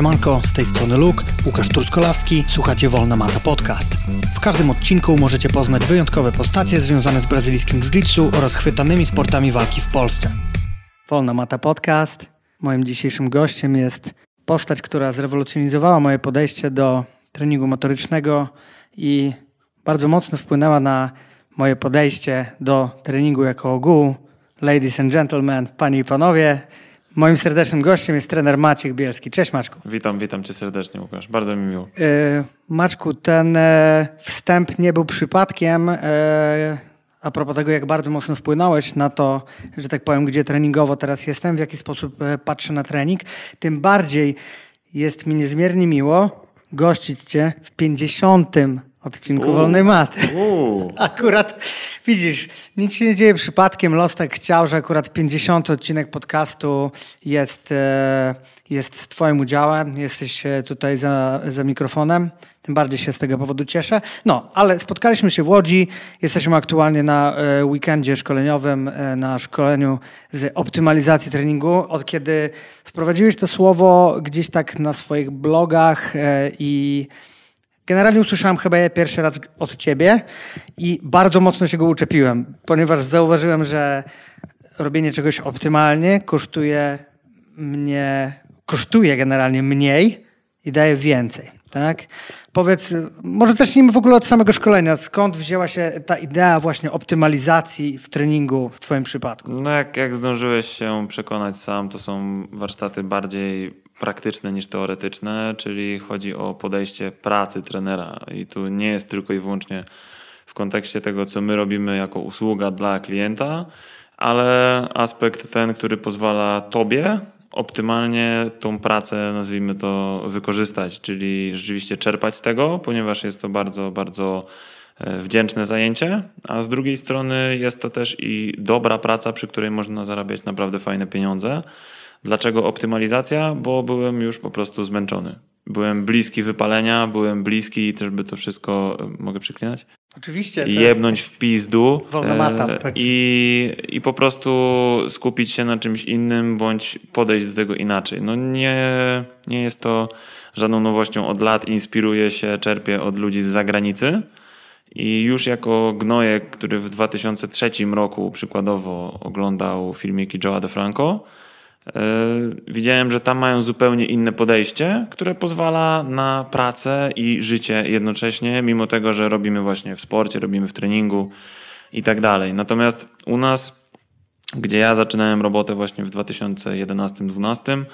Siemanko, z tej strony Luke, Łukasz Truskolawski, słuchacie Wolna Mata Podcast. W każdym odcinku możecie poznać wyjątkowe postacie związane z brazylijskim jiu-jitsu oraz chwytanymi sportami walki w Polsce. Wolna Mata Podcast. Moim dzisiejszym gościem jest postać, która zrewolucjonizowała moje podejście do treningu motorycznego i bardzo mocno wpłynęła na moje podejście do treningu jako ogółu. Ladies and gentlemen, panie i panowie, Moim serdecznym gościem jest trener Maciek Bielski. Cześć Maczku. Witam, witam cię serdecznie Łukasz. Bardzo mi miło. E, Maczku, ten e, wstęp nie był przypadkiem. E, a propos tego, jak bardzo mocno wpłynąłeś na to, że tak powiem, gdzie treningowo teraz jestem, w jaki sposób patrzę na trening, tym bardziej jest mi niezmiernie miło gościć Cię w 50 odcinku Wolnej Maty. Akurat, widzisz, nic się nie dzieje przypadkiem. Los tak chciał, że akurat 50 odcinek podcastu jest, e, jest z twoim udziałem. Jesteś e, tutaj za, za mikrofonem. Tym bardziej się z tego powodu cieszę. No, ale spotkaliśmy się w Łodzi. Jesteśmy aktualnie na e, weekendzie szkoleniowym, na szkoleniu z optymalizacji treningu. Od kiedy wprowadziłeś to słowo gdzieś tak na swoich blogach i Generalnie usłyszałem chyba je pierwszy raz od ciebie i bardzo mocno się go uczepiłem, ponieważ zauważyłem, że robienie czegoś optymalnie kosztuje mnie, kosztuje generalnie mniej i daje więcej. Tak? Powiedz, może zacznijmy w ogóle od samego szkolenia. Skąd wzięła się ta idea właśnie optymalizacji w treningu w Twoim przypadku? No jak, jak zdążyłeś się przekonać sam, to są warsztaty bardziej praktyczne niż teoretyczne, czyli chodzi o podejście pracy trenera. I tu nie jest tylko i wyłącznie w kontekście tego, co my robimy jako usługa dla klienta, ale aspekt ten, który pozwala tobie optymalnie tą pracę, nazwijmy to, wykorzystać, czyli rzeczywiście czerpać z tego, ponieważ jest to bardzo, bardzo e, wdzięczne zajęcie, a z drugiej strony jest to też i dobra praca, przy której można zarabiać naprawdę fajne pieniądze. Dlaczego optymalizacja? Bo byłem już po prostu zmęczony. Byłem bliski wypalenia, byłem bliski, żeby to wszystko e, mogę przyklinać? Oczywiście. Tak. Jebnąć w pizdu. Wolnomata. E, i, I po prostu skupić się na czymś innym, bądź podejść do tego inaczej. No nie, nie jest to żadną nowością od lat. Inspiruję się, czerpię od ludzi z zagranicy. I już jako gnojek, który w 2003 roku przykładowo oglądał filmiki Joe'a DeFranco, Franco, E, widziałem, że tam mają zupełnie inne podejście, które pozwala na pracę i życie jednocześnie, mimo tego, że robimy właśnie w sporcie, robimy w treningu i tak dalej. Natomiast u nas, gdzie ja zaczynałem robotę właśnie w 2011-2012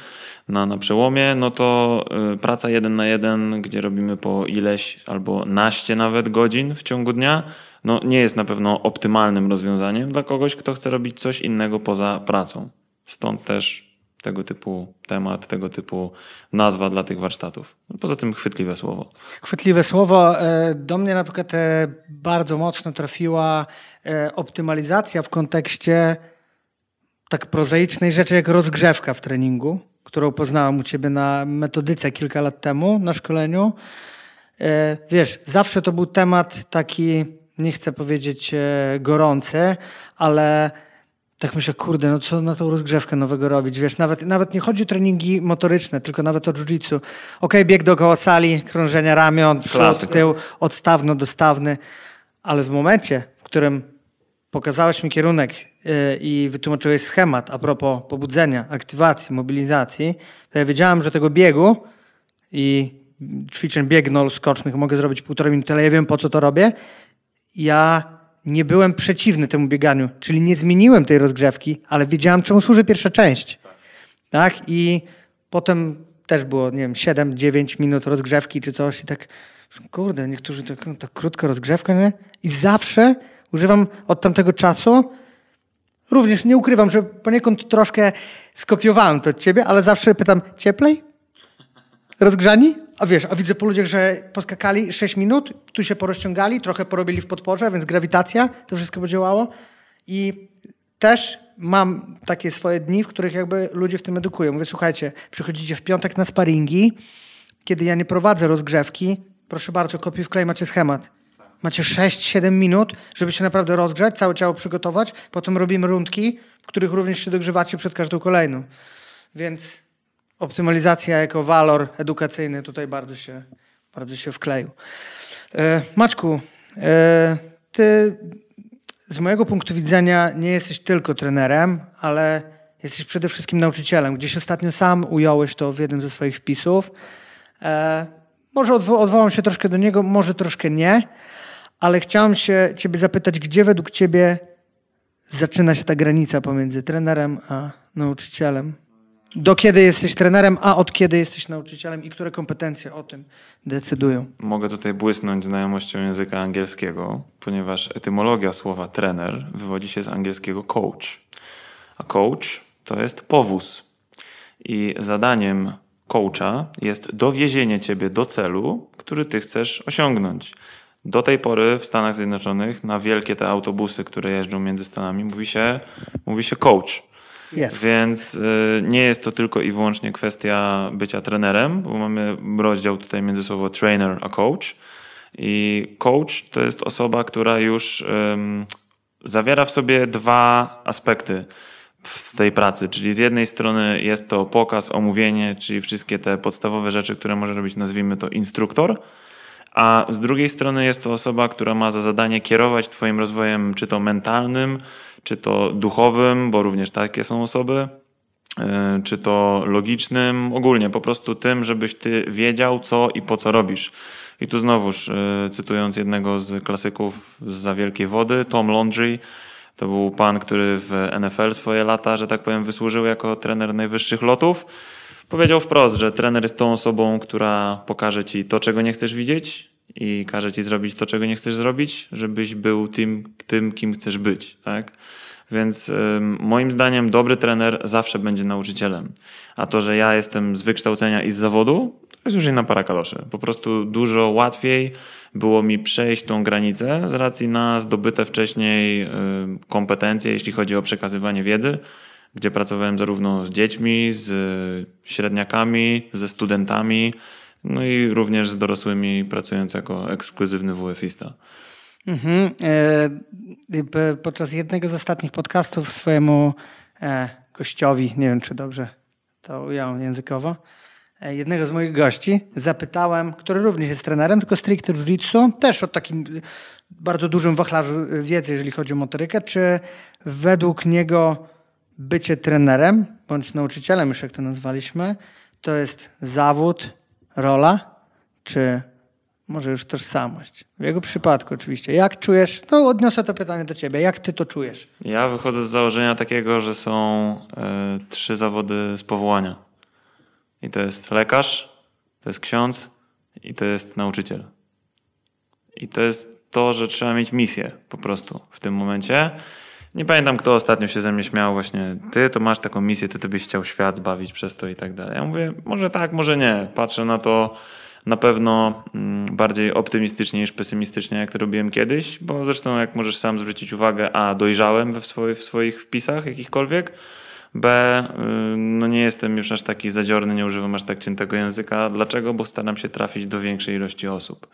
na, na przełomie, no to e, praca jeden na jeden, gdzie robimy po ileś albo naście nawet godzin w ciągu dnia, no nie jest na pewno optymalnym rozwiązaniem dla kogoś, kto chce robić coś innego poza pracą. Stąd też tego typu temat, tego typu nazwa dla tych warsztatów. Poza tym chwytliwe słowo. Chwytliwe słowo. E, do mnie na przykład e, bardzo mocno trafiła e, optymalizacja w kontekście tak prozaicznej rzeczy jak rozgrzewka w treningu, którą poznałam u ciebie na metodyce kilka lat temu na szkoleniu. Wiesz, zawsze to był temat taki, nie chcę powiedzieć gorący, ale tak myślę, kurde, no co na tą rozgrzewkę nowego robić, wiesz, nawet, nawet nie chodzi o treningi motoryczne, tylko nawet o jiu-jitsu. Okej, okay, bieg dookoła sali, krążenia ramion, przód, tył, odstawno, dostawny, ale w momencie, w którym pokazałeś mi kierunek y, i wytłumaczyłeś schemat a propos pobudzenia, aktywacji, mobilizacji, to ja wiedziałem, że tego biegu i ćwiczeń biegnol skocznych mogę zrobić półtorej minuty, ale ja wiem, po co to robię. Ja nie byłem przeciwny temu bieganiu, czyli nie zmieniłem tej rozgrzewki, ale wiedziałem, czemu służy pierwsza część. Tak? I potem też było, nie wiem, 7-9 minut rozgrzewki czy coś i tak, kurde, niektórzy tak, no, tak krótko rozgrzewkę, nie? I zawsze używam od tamtego czasu Również nie ukrywam, że poniekąd troszkę skopiowałem to od ciebie, ale zawsze pytam cieplej? rozgrzani? A wiesz, a widzę po ludziach, że poskakali 6 minut, tu się porozciągali, trochę porobili w podporze, więc grawitacja, to wszystko podziałało. I też mam takie swoje dni, w których jakby ludzie w tym edukują. Mówię, słuchajcie, przychodzicie w piątek na sparingi, kiedy ja nie prowadzę rozgrzewki, proszę bardzo, kopiuj, klej, macie schemat. Macie 6-7 minut, żeby się naprawdę rozgrzać, całe ciało przygotować. Potem robimy rundki, w których również się dogrzewacie przed każdą kolejną. Więc optymalizacja jako walor edukacyjny tutaj bardzo się, bardzo się wkleił. E, Maczku, e, ty z mojego punktu widzenia nie jesteś tylko trenerem, ale jesteś przede wszystkim nauczycielem. Gdzieś ostatnio sam ująłeś to w jednym ze swoich wpisów. E, może odwo odwołam się troszkę do niego, może troszkę nie, ale chciałam się ciebie zapytać, gdzie według ciebie zaczyna się ta granica pomiędzy trenerem a nauczycielem? do kiedy jesteś trenerem, a od kiedy jesteś nauczycielem i które kompetencje o tym decydują. Mogę tutaj błysnąć znajomością języka angielskiego, ponieważ etymologia słowa trener wywodzi się z angielskiego coach. A coach to jest powóz. I zadaniem coacha jest dowiezienie ciebie do celu, który ty chcesz osiągnąć. Do tej pory w Stanach Zjednoczonych na wielkie te autobusy, które jeżdżą między Stanami, mówi się, mówi się coach Yes. Więc y, nie jest to tylko i wyłącznie kwestia bycia trenerem, bo mamy rozdział tutaj między słowo trainer a coach. I coach to jest osoba, która już um, zawiera w sobie dwa aspekty w tej pracy. Czyli z jednej strony jest to pokaz, omówienie, czyli wszystkie te podstawowe rzeczy, które może robić, nazwijmy to instruktor a z drugiej strony jest to osoba, która ma za zadanie kierować Twoim rozwojem, czy to mentalnym, czy to duchowym, bo również takie są osoby, e, czy to logicznym, ogólnie po prostu tym, żebyś Ty wiedział, co i po co robisz. I tu znowuż, e, cytując jednego z klasyków z Za Wielkiej Wody, Tom Laundry, to był pan, który w NFL swoje lata, że tak powiem, wysłużył jako trener najwyższych lotów powiedział wprost, że trener jest tą osobą, która pokaże ci to, czego nie chcesz widzieć i każe ci zrobić to, czego nie chcesz zrobić, żebyś był tym, tym kim chcesz być, tak? Więc moim zdaniem dobry trener zawsze będzie nauczycielem. A to, że ja jestem z wykształcenia i z zawodu, to jest już inna para kaloszy. Po prostu dużo łatwiej było mi przejść tą granicę z racji na zdobyte wcześniej kompetencje, jeśli chodzi o przekazywanie wiedzy gdzie pracowałem zarówno z dziećmi, z e, średniakami, ze studentami, no i również z dorosłymi pracując jako ekskluzywny WF-ista. Mhm. E, podczas jednego z ostatnich podcastów swojemu e, gościowi, nie wiem czy dobrze to ująłem językowo, jednego z moich gości zapytałem, który również jest trenerem, tylko stricte jiu-jitsu, też o takim bardzo dużym wachlarzu wiedzy, jeżeli chodzi o motorykę, czy według niego bycie trenerem bądź nauczycielem, już jak to nazwaliśmy, to jest zawód, rola czy może już tożsamość. W jego przypadku oczywiście. Jak czujesz, no odniosę to pytanie do ciebie, jak ty to czujesz? Ja wychodzę z założenia takiego, że są y, trzy zawody z powołania. I to jest lekarz, to jest ksiądz i to jest nauczyciel. I to jest to, że trzeba mieć misję po prostu w tym momencie. Nie pamiętam, kto ostatnio się ze mnie śmiał właśnie, ty to masz taką misję, ty to byś chciał świat zbawić przez to i tak dalej. Ja mówię, może tak, może nie. Patrzę na to na pewno mm, bardziej optymistycznie niż pesymistycznie, jak to robiłem kiedyś, bo zresztą jak możesz sam zwrócić uwagę, a dojrzałem we swoich, w swoich wpisach jakichkolwiek, B, y, no nie jestem już aż taki zadziorny, nie używam aż tak ciętego języka. Dlaczego? Bo staram się trafić do większej ilości osób.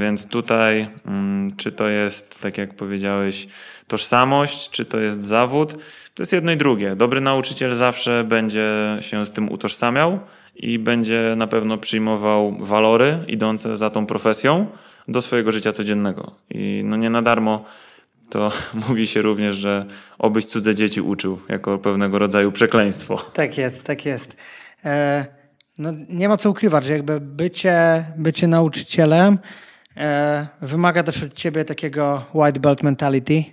Więc tutaj, mm, czy to jest, tak jak powiedziałeś, tożsamość, czy to jest zawód, to jest jedno i drugie. Dobry nauczyciel zawsze będzie się z tym utożsamiał i będzie na pewno przyjmował walory idące za tą profesją do swojego życia codziennego. I no nie na darmo to mówi się również, że obyś cudze dzieci uczył, jako pewnego rodzaju przekleństwo. Tak jest, tak jest. E, no, nie ma co ukrywać, że jakby bycie, bycie nauczycielem e, wymaga też od ciebie takiego white belt mentality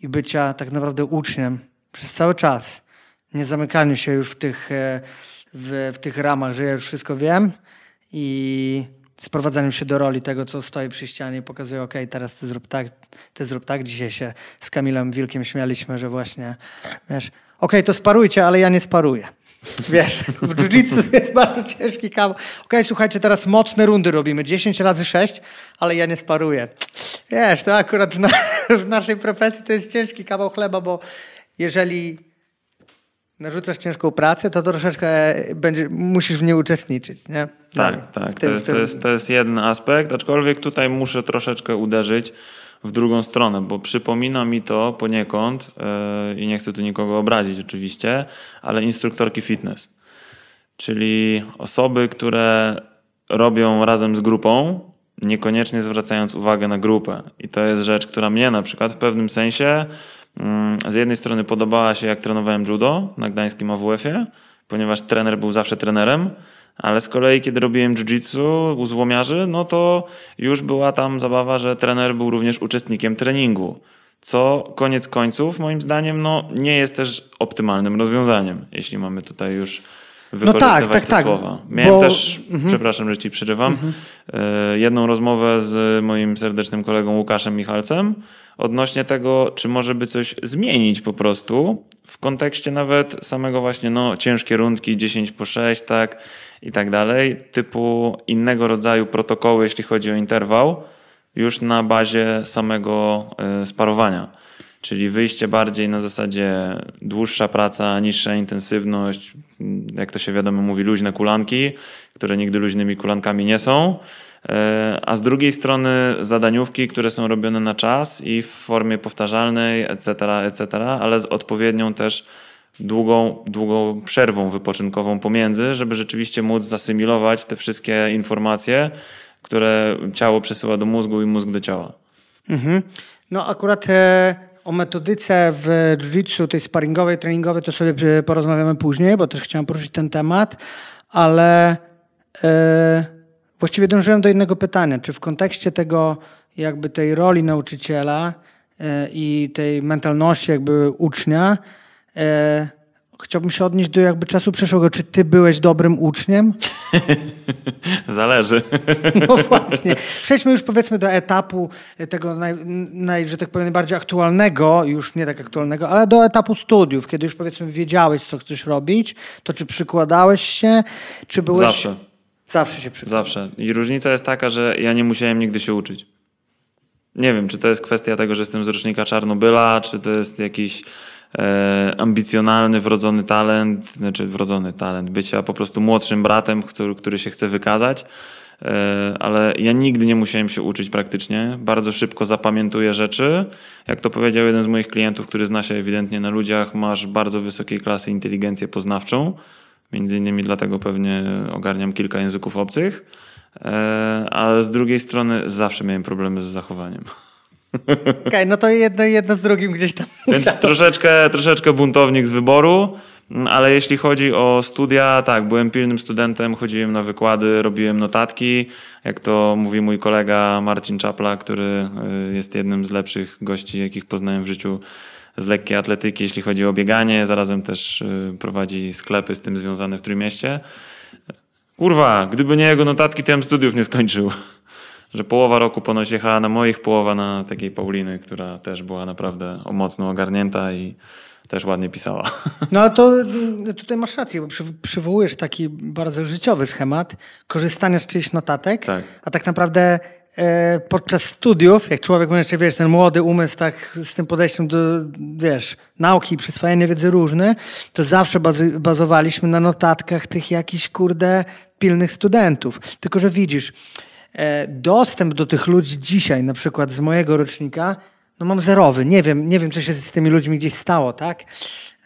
i bycia tak naprawdę uczniem przez cały czas. Nie zamykaniu się już w tych, e, w, w tych ramach, że ja już wszystko wiem i sprowadzaniu się do roli tego, co stoi przy ścianie i pokazuje, ok, teraz ty zrób tak, ty zrób tak. Dzisiaj się z Kamilem Wilkiem śmialiśmy, że właśnie, wiesz, okej, to sparujcie, ale ja nie sparuję. Wiesz, w jiu-jitsu jest bardzo ciężki kawał. Ok, słuchajcie, teraz mocne rundy robimy, 10 razy 6, ale ja nie sparuję. Wiesz, to akurat w, na w naszej profesji to jest ciężki kawał chleba, bo jeżeli narzucasz ciężką pracę, to troszeczkę będzie, musisz w niej uczestniczyć. Nie? Tak, tak. Tym, to, jest, to, jest, to jest jeden aspekt, aczkolwiek tutaj muszę troszeczkę uderzyć w drugą stronę, bo przypomina mi to poniekąd, yy, i nie chcę tu nikogo obrazić oczywiście, ale instruktorki fitness. Czyli osoby, które robią razem z grupą, niekoniecznie zwracając uwagę na grupę. I to jest rzecz, która mnie na przykład w pewnym sensie mm, z jednej strony podobała się, jak trenowałem judo na gdańskim AWF-ie, ponieważ trener był zawsze trenerem, ale z kolei, kiedy robiłem jiu-jitsu u złomiarzy, no to już była tam zabawa, że trener był również uczestnikiem treningu. Co koniec końców, moim zdaniem, no, nie jest też optymalnym rozwiązaniem, jeśli mamy tutaj już wykorzystywać no tak, tak, tak, słowa. Miałem bo... też, mhm. przepraszam, że ci przerywam, mhm. E, jedną rozmowę z moim serdecznym kolegą Łukaszem Michalcem odnośnie tego, czy może by coś zmienić po prostu w kontekście nawet samego właśnie no, ciężkie rundki 10 po 6, tak, i tak dalej, typu innego rodzaju protokoły, jeśli chodzi o interwał, już na bazie samego e, sparowania. Czyli wyjście bardziej na zasadzie dłuższa praca, niższa intensywność, mm, jak to się wiadomo mówi, luźne kulanki, które nigdy luźnymi kulankami nie są. E, a z drugiej strony zadaniówki, które są robione na czas i w formie powtarzalnej, etc., etc., ale z odpowiednią też długą, długą przerwą wypoczynkową pomiędzy, żeby rzeczywiście móc zasymilować te wszystkie informacje, które ciało przesyła do mózgu i mózg do ciała. Mhm. No akurat e, o metodyce w jiu-jitsu, tej sparingowej, treningowej, to sobie e, porozmawiamy później, bo też chciałem poruszyć ten temat, ale e, właściwie dążyłem do innego pytania. Czy w kontekście tego, jakby tej roli nauczyciela i tej mentalności jakby ucznia, E, chciałbym się odnieść do jakby czasu przeszłego. Czy ty byłeś dobrym uczniem? Zależy. no właśnie. Przejdźmy już powiedzmy do etapu e, tego, naj, naj, że tak powiem, najbardziej aktualnego, już nie tak aktualnego, ale do etapu studiów, kiedy już powiedzmy wiedziałeś, co chcesz robić, to czy przykładałeś się, czy byłeś... Zawsze. Zawsze się przykładałeś. Zawsze. I różnica jest taka, że ja nie musiałem nigdy się uczyć. Nie wiem, czy to jest kwestia tego, że jestem z rocznika Czarnobyla, czy to jest jakiś e, ambicjonalny, wrodzony talent, znaczy wrodzony talent, bycia po prostu młodszym bratem, który, który się chce wykazać. E, ale ja nigdy nie musiałem się uczyć praktycznie. Bardzo szybko zapamiętuję rzeczy. Jak to powiedział jeden z moich klientów, który zna się ewidentnie na ludziach, masz bardzo wysokiej klasy inteligencję poznawczą. Między innymi dlatego pewnie ogarniam kilka języków obcych E, ale z drugiej strony zawsze miałem problemy z zachowaniem. Okej, okay, no to jedno, jedno z drugim gdzieś tam. Więc troszeczkę, troszeczkę buntownik z wyboru, mm, ale jeśli chodzi o studia, tak, byłem pilnym studentem, chodziłem na wykłady, robiłem notatki. Jak to mówi mój kolega Marcin Czapla, który y, jest jednym z lepszych gości, jakich poznałem w życiu z lekkiej atletyki, jeśli chodzi o bieganie. Zarazem też y, prowadzi sklepy z tym związane w Trójmieście. mieście Kurwa, gdyby nie jego notatki, to ja bym studiów nie skończył. Że połowa roku ponoć jechała na moich, połowa na takiej Pauliny, która też była naprawdę mocno ogarnięta i też ładnie pisała. No ale to mm, tutaj masz rację, bo przywołujesz taki bardzo życiowy schemat korzystania z czyichś notatek, tak. a tak naprawdę E, podczas studiów, jak człowiek ma jeszcze, wiesz, ten młody umysł tak z tym podejściem do, wiesz, nauki i przyswajania wiedzy różne, to zawsze bazowaliśmy na notatkach tych jakichś, kurde, pilnych studentów. Tylko, że widzisz, e, dostęp do tych ludzi dzisiaj, na przykład z mojego rocznika, no mam zerowy. Nie wiem, nie wiem, co się z tymi ludźmi gdzieś stało, tak?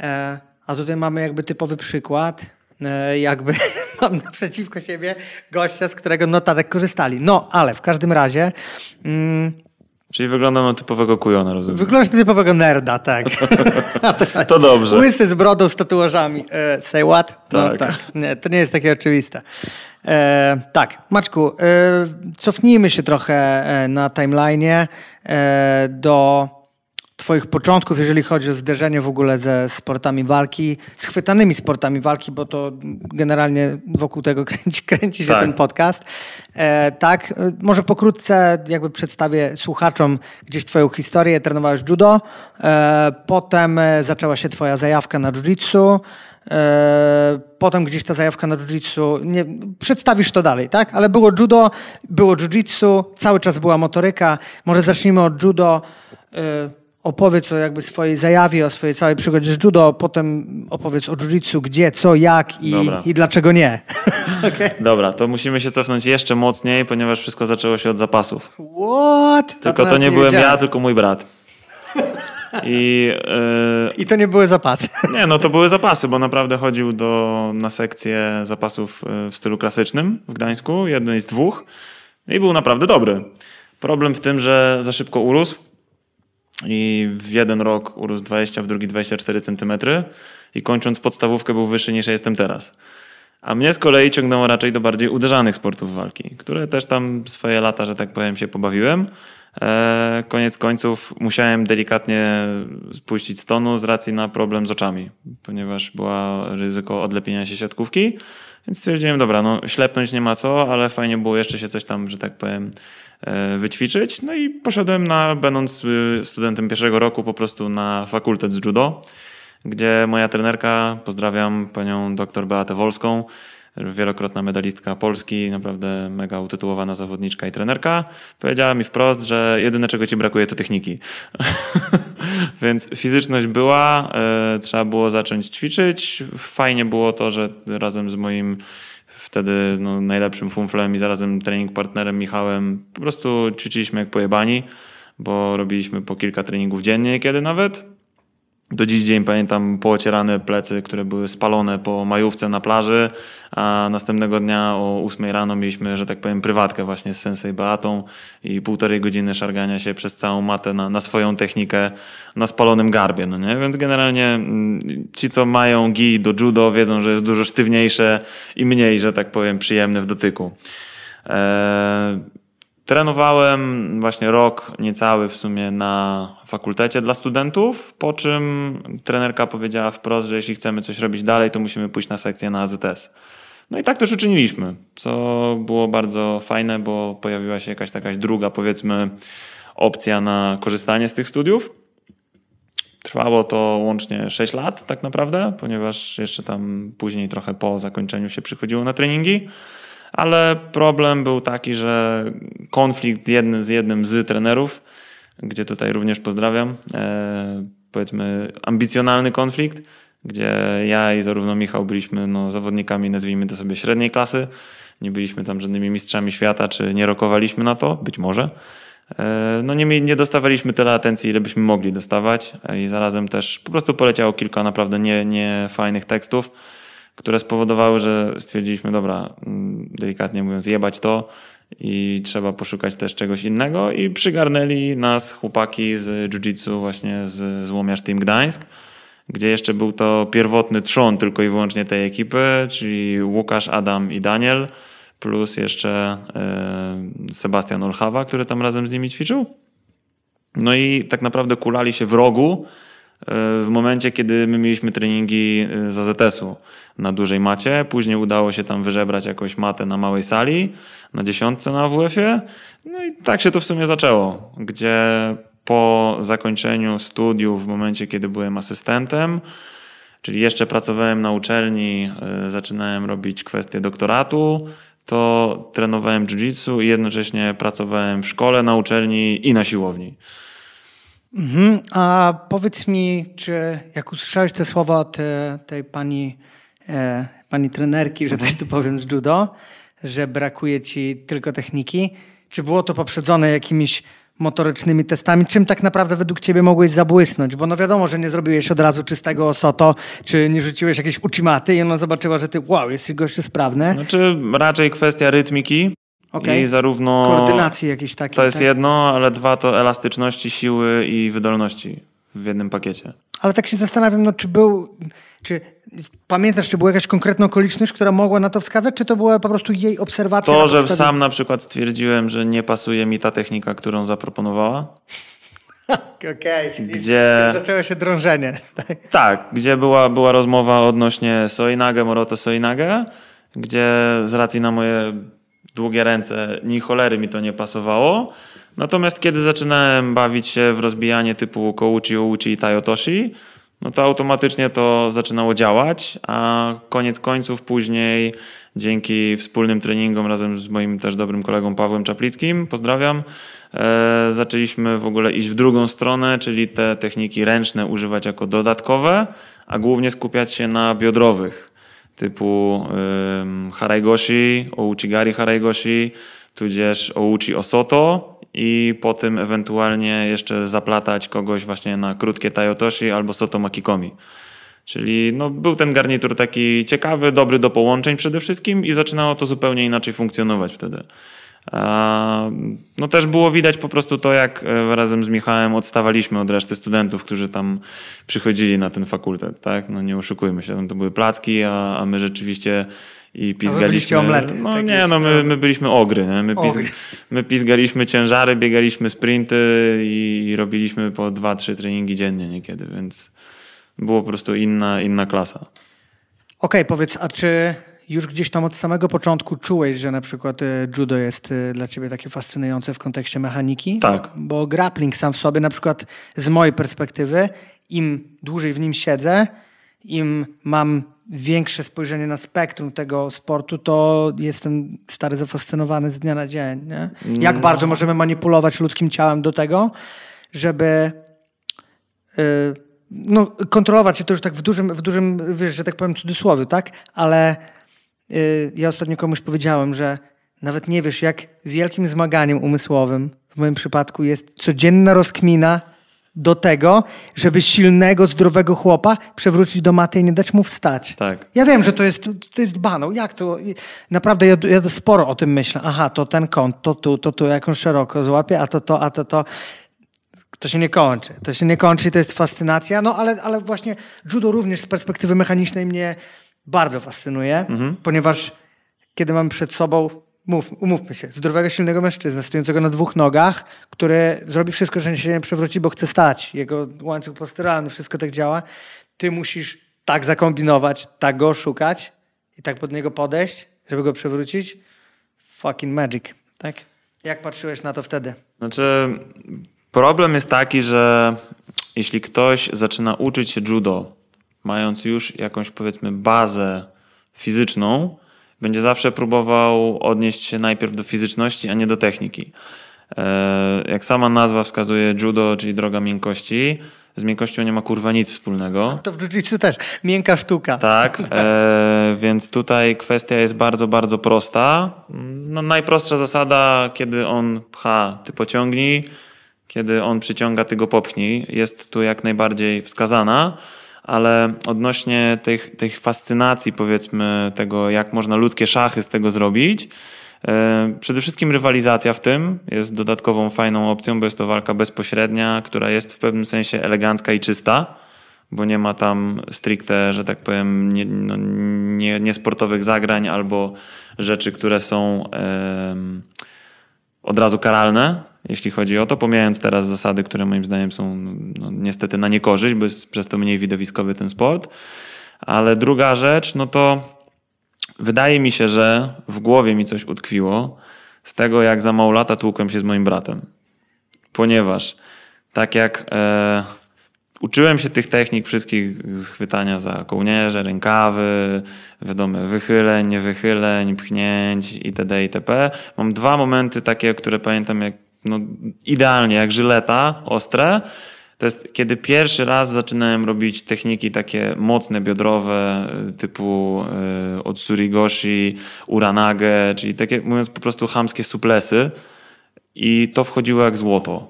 E, a tutaj mamy jakby typowy przykład E, jakby mam naprzeciwko siebie gościa, z którego notatek korzystali. No, ale w każdym razie... Mm, Czyli wygląda na typowego kujona, rozumiem. Wygląda na typowego nerda, tak. to dobrze. Łysy z brodą, z tatuażami. E, say what? No tak. tak. Nie, to nie jest takie oczywiste. E, tak, Maczku, e, cofnijmy się trochę e, na timeline'ie e, do Twoich początków, jeżeli chodzi o zderzenie w ogóle ze sportami walki, z chwytanymi sportami walki, bo to generalnie wokół tego kręci, kręci się tak. ten podcast. E, tak, e, może pokrótce jakby przedstawię słuchaczom gdzieś Twoją historię. Trenowałeś judo, e, potem e, zaczęła się Twoja zajawka na jiu-jitsu. E, potem gdzieś ta zajawka na jiu-jitsu, nie, przedstawisz to dalej, tak? Ale było judo, było jiu-jitsu, cały czas była motoryka. Może zacznijmy od judo. E, opowiedz o jakby swojej zajawie, o swojej całej przygodzie z judo, potem opowiedz o jiu gdzie, co, jak i, i dlaczego nie. okay. Dobra, to musimy się cofnąć jeszcze mocniej, ponieważ wszystko zaczęło się od zapasów. What? Tylko to, to nie, nie byłem wiedziałem. ja, tylko mój brat. I, yy, I to nie były zapasy. Nie, no to były zapasy, bo naprawdę chodził do, na sekcję zapasów y, w stylu klasycznym w Gdańsku, jednej z dwóch i był naprawdę dobry. Problem w tym, że za szybko urósł, i w jeden rok urósł 20, w drugi 24 cm i kończąc podstawówkę był wyższy niż ja jestem teraz. A mnie z kolei ciągnęło raczej do bardziej uderzanych sportów walki, które też tam swoje lata, że tak powiem, się pobawiłem. E, koniec końców musiałem delikatnie spuścić stonu z racji na problem z oczami, ponieważ było ryzyko odlepienia się siatkówki. Więc stwierdziłem, dobra, no ślepnąć nie ma co, ale fajnie było jeszcze się coś tam, że tak powiem, E, wyćwiczyć. No i poszedłem na, będąc y, studentem pierwszego roku, po prostu na fakultet z judo, gdzie moja trenerka, pozdrawiam panią dr Beatę Wolską, wielokrotna medalistka Polski, naprawdę mega utytułowana zawodniczka i trenerka, powiedziała mi wprost, że jedyne czego ci brakuje to techniki. Więc fizyczność była, e, trzeba było zacząć ćwiczyć. Fajnie było to, że razem z moim wtedy no, najlepszym funflem i zarazem trening partnerem Michałem. Po prostu ćwiczyliśmy jak pojebani, bo robiliśmy po kilka treningów dziennie kiedy nawet do dziś dzień pamiętam poocierane plecy, które były spalone po majówce na plaży, a następnego dnia o 8 rano mieliśmy, że tak powiem, prywatkę właśnie z Sensei Beatą i półtorej godziny szargania się przez całą matę na, na swoją technikę na spalonym garbie, no nie? Więc generalnie mm, ci, co mają gi do judo wiedzą, że jest dużo sztywniejsze i mniej, że tak powiem, przyjemne w dotyku. Eee Trenowałem właśnie rok niecały w sumie na fakultecie dla studentów, po czym trenerka powiedziała wprost, że jeśli chcemy coś robić dalej, to musimy pójść na sekcję na AZS. No i tak też uczyniliśmy, co było bardzo fajne, bo pojawiła się jakaś taka druga, powiedzmy, opcja na korzystanie z tych studiów. Trwało to łącznie 6 lat, tak naprawdę, ponieważ jeszcze tam później trochę po zakończeniu się przychodziło na treningi ale problem był taki, że konflikt jedny z jednym z trenerów, gdzie tutaj również pozdrawiam, e, powiedzmy ambicjonalny konflikt, gdzie ja i zarówno Michał byliśmy no, zawodnikami, nazwijmy to sobie średniej klasy, nie byliśmy tam żadnymi mistrzami świata, czy nie rokowaliśmy na to, być może. E, no nie, nie dostawaliśmy tyle atencji, ile byśmy mogli dostawać e, i zarazem też po prostu poleciało kilka naprawdę nie, nie fajnych tekstów które spowodowały, że stwierdziliśmy, dobra, mm, delikatnie mówiąc, jebać to i trzeba poszukać też czegoś innego i przygarnęli nas chłopaki z jiu-jitsu właśnie z Łomiarz Team Gdańsk, gdzie jeszcze był to pierwotny trzon tylko i wyłącznie tej ekipy, czyli Łukasz, Adam i Daniel, plus jeszcze e, Sebastian Olchawa, który tam razem z nimi ćwiczył. No i tak naprawdę kulali się w rogu, E, w momencie, kiedy my mieliśmy treningi e, z AZS-u na dużej macie. Później udało się tam wyżebrać jakąś matę na małej sali, na dziesiątce na AWF-ie. No i tak się to w sumie zaczęło, gdzie po zakończeniu studiów, w momencie, kiedy byłem asystentem, czyli jeszcze pracowałem na uczelni, e, zaczynałem robić kwestie doktoratu, to trenowałem jiu-jitsu i jednocześnie pracowałem w szkole, na uczelni i na siłowni. Mhm. A powiedz mi, czy jak usłyszałeś te słowa od e, tej pani, e, pani trenerki, że tak to powiem, z judo, że brakuje ci tylko techniki, czy było to poprzedzone jakimiś motorycznymi testami, czym tak naprawdę według ciebie mogłeś zabłysnąć? Bo no wiadomo, że nie zrobiłeś od razu czystego osoto, czy nie rzuciłeś jakiejś ucimaty i ona zobaczyła, że ty wow, jesteś gość sprawny. Znaczy raczej kwestia rytmiki, Okay. I zarówno. Koordynacji jakieś takie. To jest tak? jedno, ale dwa to elastyczności, siły i wydolności w jednym pakiecie. Ale tak się zastanawiam, no, czy był. Czy pamiętasz, czy była jakaś konkretna okoliczność, która mogła na to wskazać, czy to była po prostu jej obserwacja? To, że podstawie... sam na przykład stwierdziłem, że nie pasuje mi ta technika, którą zaproponowała. Okej, okay, gdzie zaczęło się drążenie. Tak. tak, gdzie była, była rozmowa odnośnie Soinage, Moroto Soinage, gdzie z racji na moje długie ręce, ni cholery mi to nie pasowało. Natomiast kiedy zaczynałem bawić się w rozbijanie typu Kouchi, Uchi i Tayotoshi, no to automatycznie to zaczynało działać, a koniec końców później dzięki wspólnym treningom razem z moim też dobrym kolegą Pawłem Czaplickim, pozdrawiam, e, zaczęliśmy w ogóle iść w drugą stronę, czyli te techniki ręczne używać jako dodatkowe, a głównie skupiać się na biodrowych typu um, Haraigoshi, Ouchigari Haraigoshi, tudzież Ouchi Osoto i po tym ewentualnie jeszcze zaplatać kogoś właśnie na krótkie Tayotoshi albo Soto Makikomi. Czyli no, był ten garnitur taki ciekawy, dobry do połączeń przede wszystkim i zaczynało to zupełnie inaczej funkcjonować wtedy. No też było widać po prostu to, jak e, razem z Michałem odstawaliśmy od reszty studentów, którzy tam przychodzili na ten fakultet, tak? No nie oszukujmy się, tam no to były placki, a, a my rzeczywiście i pizgaliśmy. Omlety, no tak nie, no my, no. my byliśmy ogry. Nie? My, ogry. my pizgaliśmy ciężary, biegaliśmy sprinty i, i robiliśmy po dwa, trzy treningi dziennie niekiedy, więc było po prostu inna, inna klasa. Okej, okay, powiedz, a czy już gdzieś tam od samego początku czułeś, że na przykład e, judo jest e, dla ciebie takie fascynujące w kontekście mechaniki? Tak. Bo grappling sam w sobie, na przykład z mojej perspektywy, im dłużej w nim siedzę, im mam większe spojrzenie na spektrum tego sportu, to jestem stary zafascynowany z dnia na dzień. Nie? Mm. Jak no. bardzo możemy manipulować ludzkim ciałem do tego, żeby. Yy, no, kontrolować się to już tak w dużym, w dużym, wiesz, że tak powiem, cudzysłowie, tak? Ale Y, ja ostatnio komuś powiedziałem, że nawet nie wiesz, jak wielkim zmaganiem umysłowym w moim przypadku jest codzienna rozkmina do tego, żeby silnego, zdrowego chłopa przewrócić do maty i nie dać mu wstać. Tak. Ja wiem, że to jest, to jest banał. Jak to? Naprawdę ja, ja sporo o tym myślę. Aha, to ten kąt, to tu, to tu, jak on szeroko złapie, a to to, a to to. To się nie kończy. To się nie kończy i to jest fascynacja. No ale, ale właśnie judo również z perspektywy mechanicznej mnie bardzo fascynuje, mhm. ponieważ kiedy mam przed sobą, mów, umówmy się, zdrowego, silnego mężczyznę stojącego na dwóch nogach, który zrobi wszystko, żeby się nie przewróci, bo chce stać. Jego łańcuch posturalny, wszystko tak działa. Ty musisz tak zakombinować, tak go szukać i tak pod niego podejść, żeby go przewrócić. Fucking magic, tak? Jak patrzyłeś na to wtedy? Znaczy, problem jest taki, że jeśli ktoś zaczyna uczyć się judo mając już jakąś powiedzmy bazę fizyczną, będzie zawsze próbował odnieść się najpierw do fizyczności, a nie do techniki. E, jak sama nazwa wskazuje, judo, czyli droga miękkości, z miękkością nie ma kurwa nic wspólnego. A to w jiu-jitsu też, miękka sztuka. Tak, e, więc tutaj kwestia jest bardzo, bardzo prosta. No, najprostsza zasada, kiedy on pcha, ty pociągnij, kiedy on przyciąga, ty go popchnij, jest tu jak najbardziej wskazana ale odnośnie tych, tych fascynacji, powiedzmy, tego, jak można ludzkie szachy z tego zrobić, e, Przede wszystkim rywalizacja w tym jest dodatkową fajną opcją, bo jest to walka bezpośrednia, która jest w pewnym sensie elegancka i czysta, bo nie ma tam stricte, że tak powiem, nie, no, nie, niesportowych zagrań albo rzeczy, które są. Yy od razu karalne, jeśli chodzi o to, pomijając teraz zasady, które moim zdaniem są no, niestety na niekorzyść, bo jest przez to mniej widowiskowy ten sport. Ale druga rzecz, no to wydaje mi się, że w głowie mi coś utkwiło z tego, jak za mało lata tłukłem się z moim bratem. Ponieważ tak jak... E, Uczyłem się tych technik wszystkich schwytania za kołnierze, rękawy, wiadomo, wychyleń, niewychyleń, pchnięć itd. itp. Mam dwa momenty takie, które pamiętam jak, no, idealnie, jak żyleta, ostre. To jest kiedy pierwszy raz zaczynałem robić techniki takie mocne, biodrowe, typu y, e, otsurigoshi, uranage, czyli takie, mówiąc po prostu, hamskie suplesy i to wchodziło jak złoto.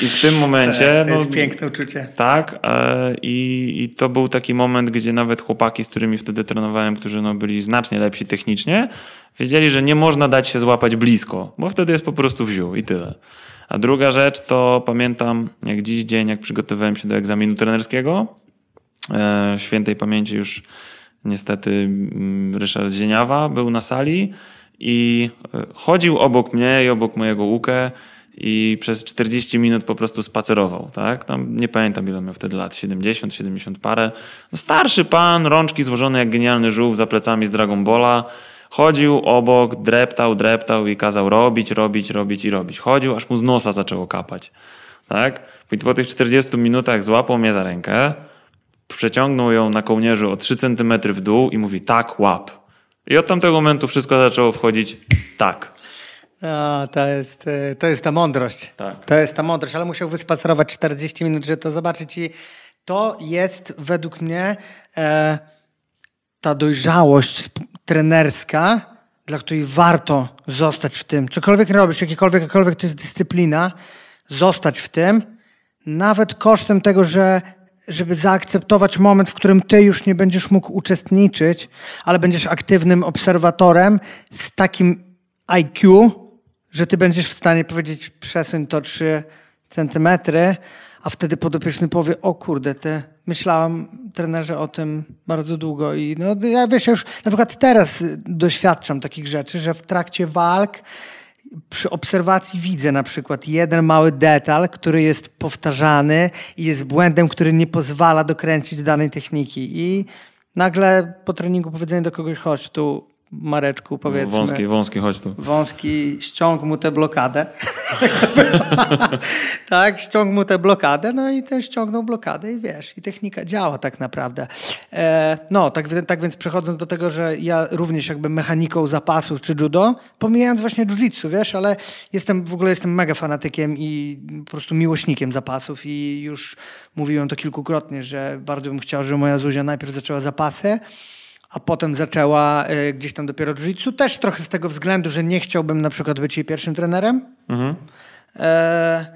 I w tym momencie. Tak, to, no, jest no, piękne uczucie. Tak. E, I, I to był taki moment, gdzie nawet chłopaki, z którymi wtedy trenowałem, którzy no, byli znacznie lepsi technicznie, wiedzieli, że nie można dać się złapać blisko, bo wtedy jest po prostu wziął i tyle. A druga rzecz to pamiętam, jak dziś dzień, jak przygotowywałem się do egzaminu trenerskiego, e, świętej pamięci już niestety mm, Ryszard Zieniawa był na sali i e, chodził obok mnie i obok mojego łukę i przez 40 minut po prostu spacerował, tak? Tam nie pamiętam ile miał wtedy lat, 70, 70 parę. No, starszy pan, rączki złożone jak genialny żółw za plecami z Dragon Balla. Chodził obok, dreptał, dreptał i kazał robić, robić, robić i robić. Chodził, aż mu z nosa zaczęło kapać. Tak? I po tych 40 minutach złapał mnie za rękę, przeciągnął ją na kołnierzu o 3 cm w dół i mówi tak, łap. I od tamtego momentu wszystko zaczęło wchodzić tak. No, to, jest, e, to jest ta mądrość. Tak. To jest ta mądrość, ale musiał wyspacerować 40 minut, żeby to zobaczyć. I to jest według mnie e, ta dojrzałość trenerska, dla której warto zostać w tym. Cokolwiek robisz, jakikolwiek, jakakolwiek to jest dyscyplina, zostać w tym, nawet kosztem tego, że żeby zaakceptować moment, w którym ty już nie będziesz mógł uczestniczyć, ale będziesz aktywnym obserwatorem z takim IQ, że ty będziesz w stanie powiedzieć przesuń to 3 centymetry, a wtedy podopieczny powie, o kurde, ty myślałem, trenerze, o tym bardzo długo i no, ja wiesz, ja już na przykład teraz doświadczam takich rzeczy, że w trakcie walk przy obserwacji widzę na przykład jeden mały detal, który jest powtarzany i jest błędem, który nie pozwala dokręcić danej techniki. I nagle po treningu powiedzenie do kogoś, chodź tu Mareczku, powiedzmy. Wąski, wąski, chodź tu. Wąski, ściąg mu tę blokadę. tak, ściąg mu tę blokadę, no i ten ściągnął blokadę i wiesz, i technika działa tak naprawdę. E, no, tak, tak więc przechodząc do tego, że ja również jakby mechaniką zapasów czy judo, pomijając właśnie jiu-jitsu, wiesz, ale jestem, w ogóle jestem mega fanatykiem i po prostu miłośnikiem zapasów i już mówiłem to kilkukrotnie, że bardzo bym chciał, żeby moja Zuzia najpierw zaczęła zapasy, a potem zaczęła e, gdzieś tam dopiero jiu też trochę z tego względu, że nie chciałbym na przykład być jej pierwszym trenerem. Mhm. E,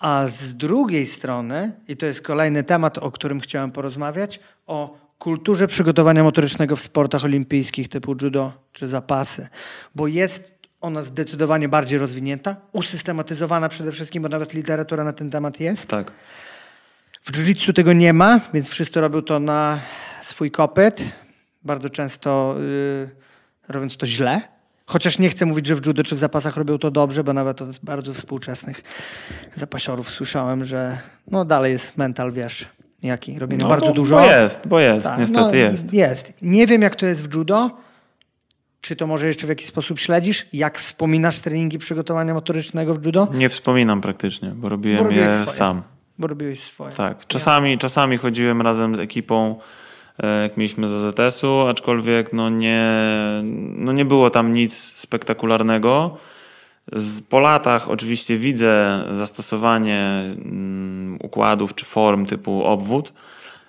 a z drugiej strony, i to jest kolejny temat, o którym chciałem porozmawiać, o kulturze przygotowania motorycznego w sportach olimpijskich typu judo czy zapasy, bo jest ona zdecydowanie bardziej rozwinięta, usystematyzowana przede wszystkim, bo nawet literatura na ten temat jest. Tak. W jiu tego nie ma, więc wszyscy robią to na swój kopyt bardzo często y, robiąc to źle. Chociaż nie chcę mówić, że w judo czy w zapasach robią to dobrze, bo nawet od bardzo współczesnych zapasiorów słyszałem, że no dalej jest mental, wiesz, jaki. Robienie no, bardzo bo, dużo. Bo jest, bo jest, tak, niestety no, jest. Jest. Nie wiem, jak to jest w judo. Czy to może jeszcze w jakiś sposób śledzisz? Jak wspominasz treningi przygotowania motorycznego w judo? Nie wspominam praktycznie, bo robiłem bo je swoje. sam. Bo robiłeś swoje. Tak. Czasami, czasami chodziłem razem z ekipą E, jak mieliśmy z AZS-u, aczkolwiek no nie, no nie było tam nic spektakularnego. Po latach oczywiście widzę zastosowanie mm, układów czy form typu obwód,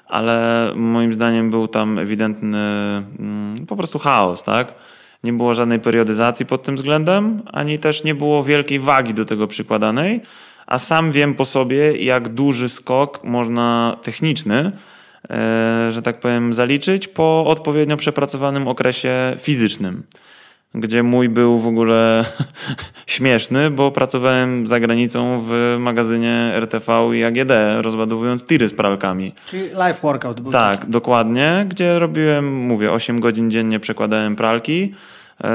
ale moim zdaniem był tam ewidentny mm, po prostu chaos, tak? Nie było żadnej periodyzacji pod tym względem, ani też nie było wielkiej wagi do tego przykładanej, a sam wiem po sobie, jak duży skok można techniczny E, że tak powiem, zaliczyć po odpowiednio przepracowanym okresie fizycznym. Gdzie mój był w ogóle śmieszny, bo pracowałem za granicą w magazynie RTV i AGD, rozładowując tiry z pralkami. Czyli live workout był. Tak, taki. dokładnie, gdzie robiłem, mówię, 8 godzin dziennie przekładałem pralki e,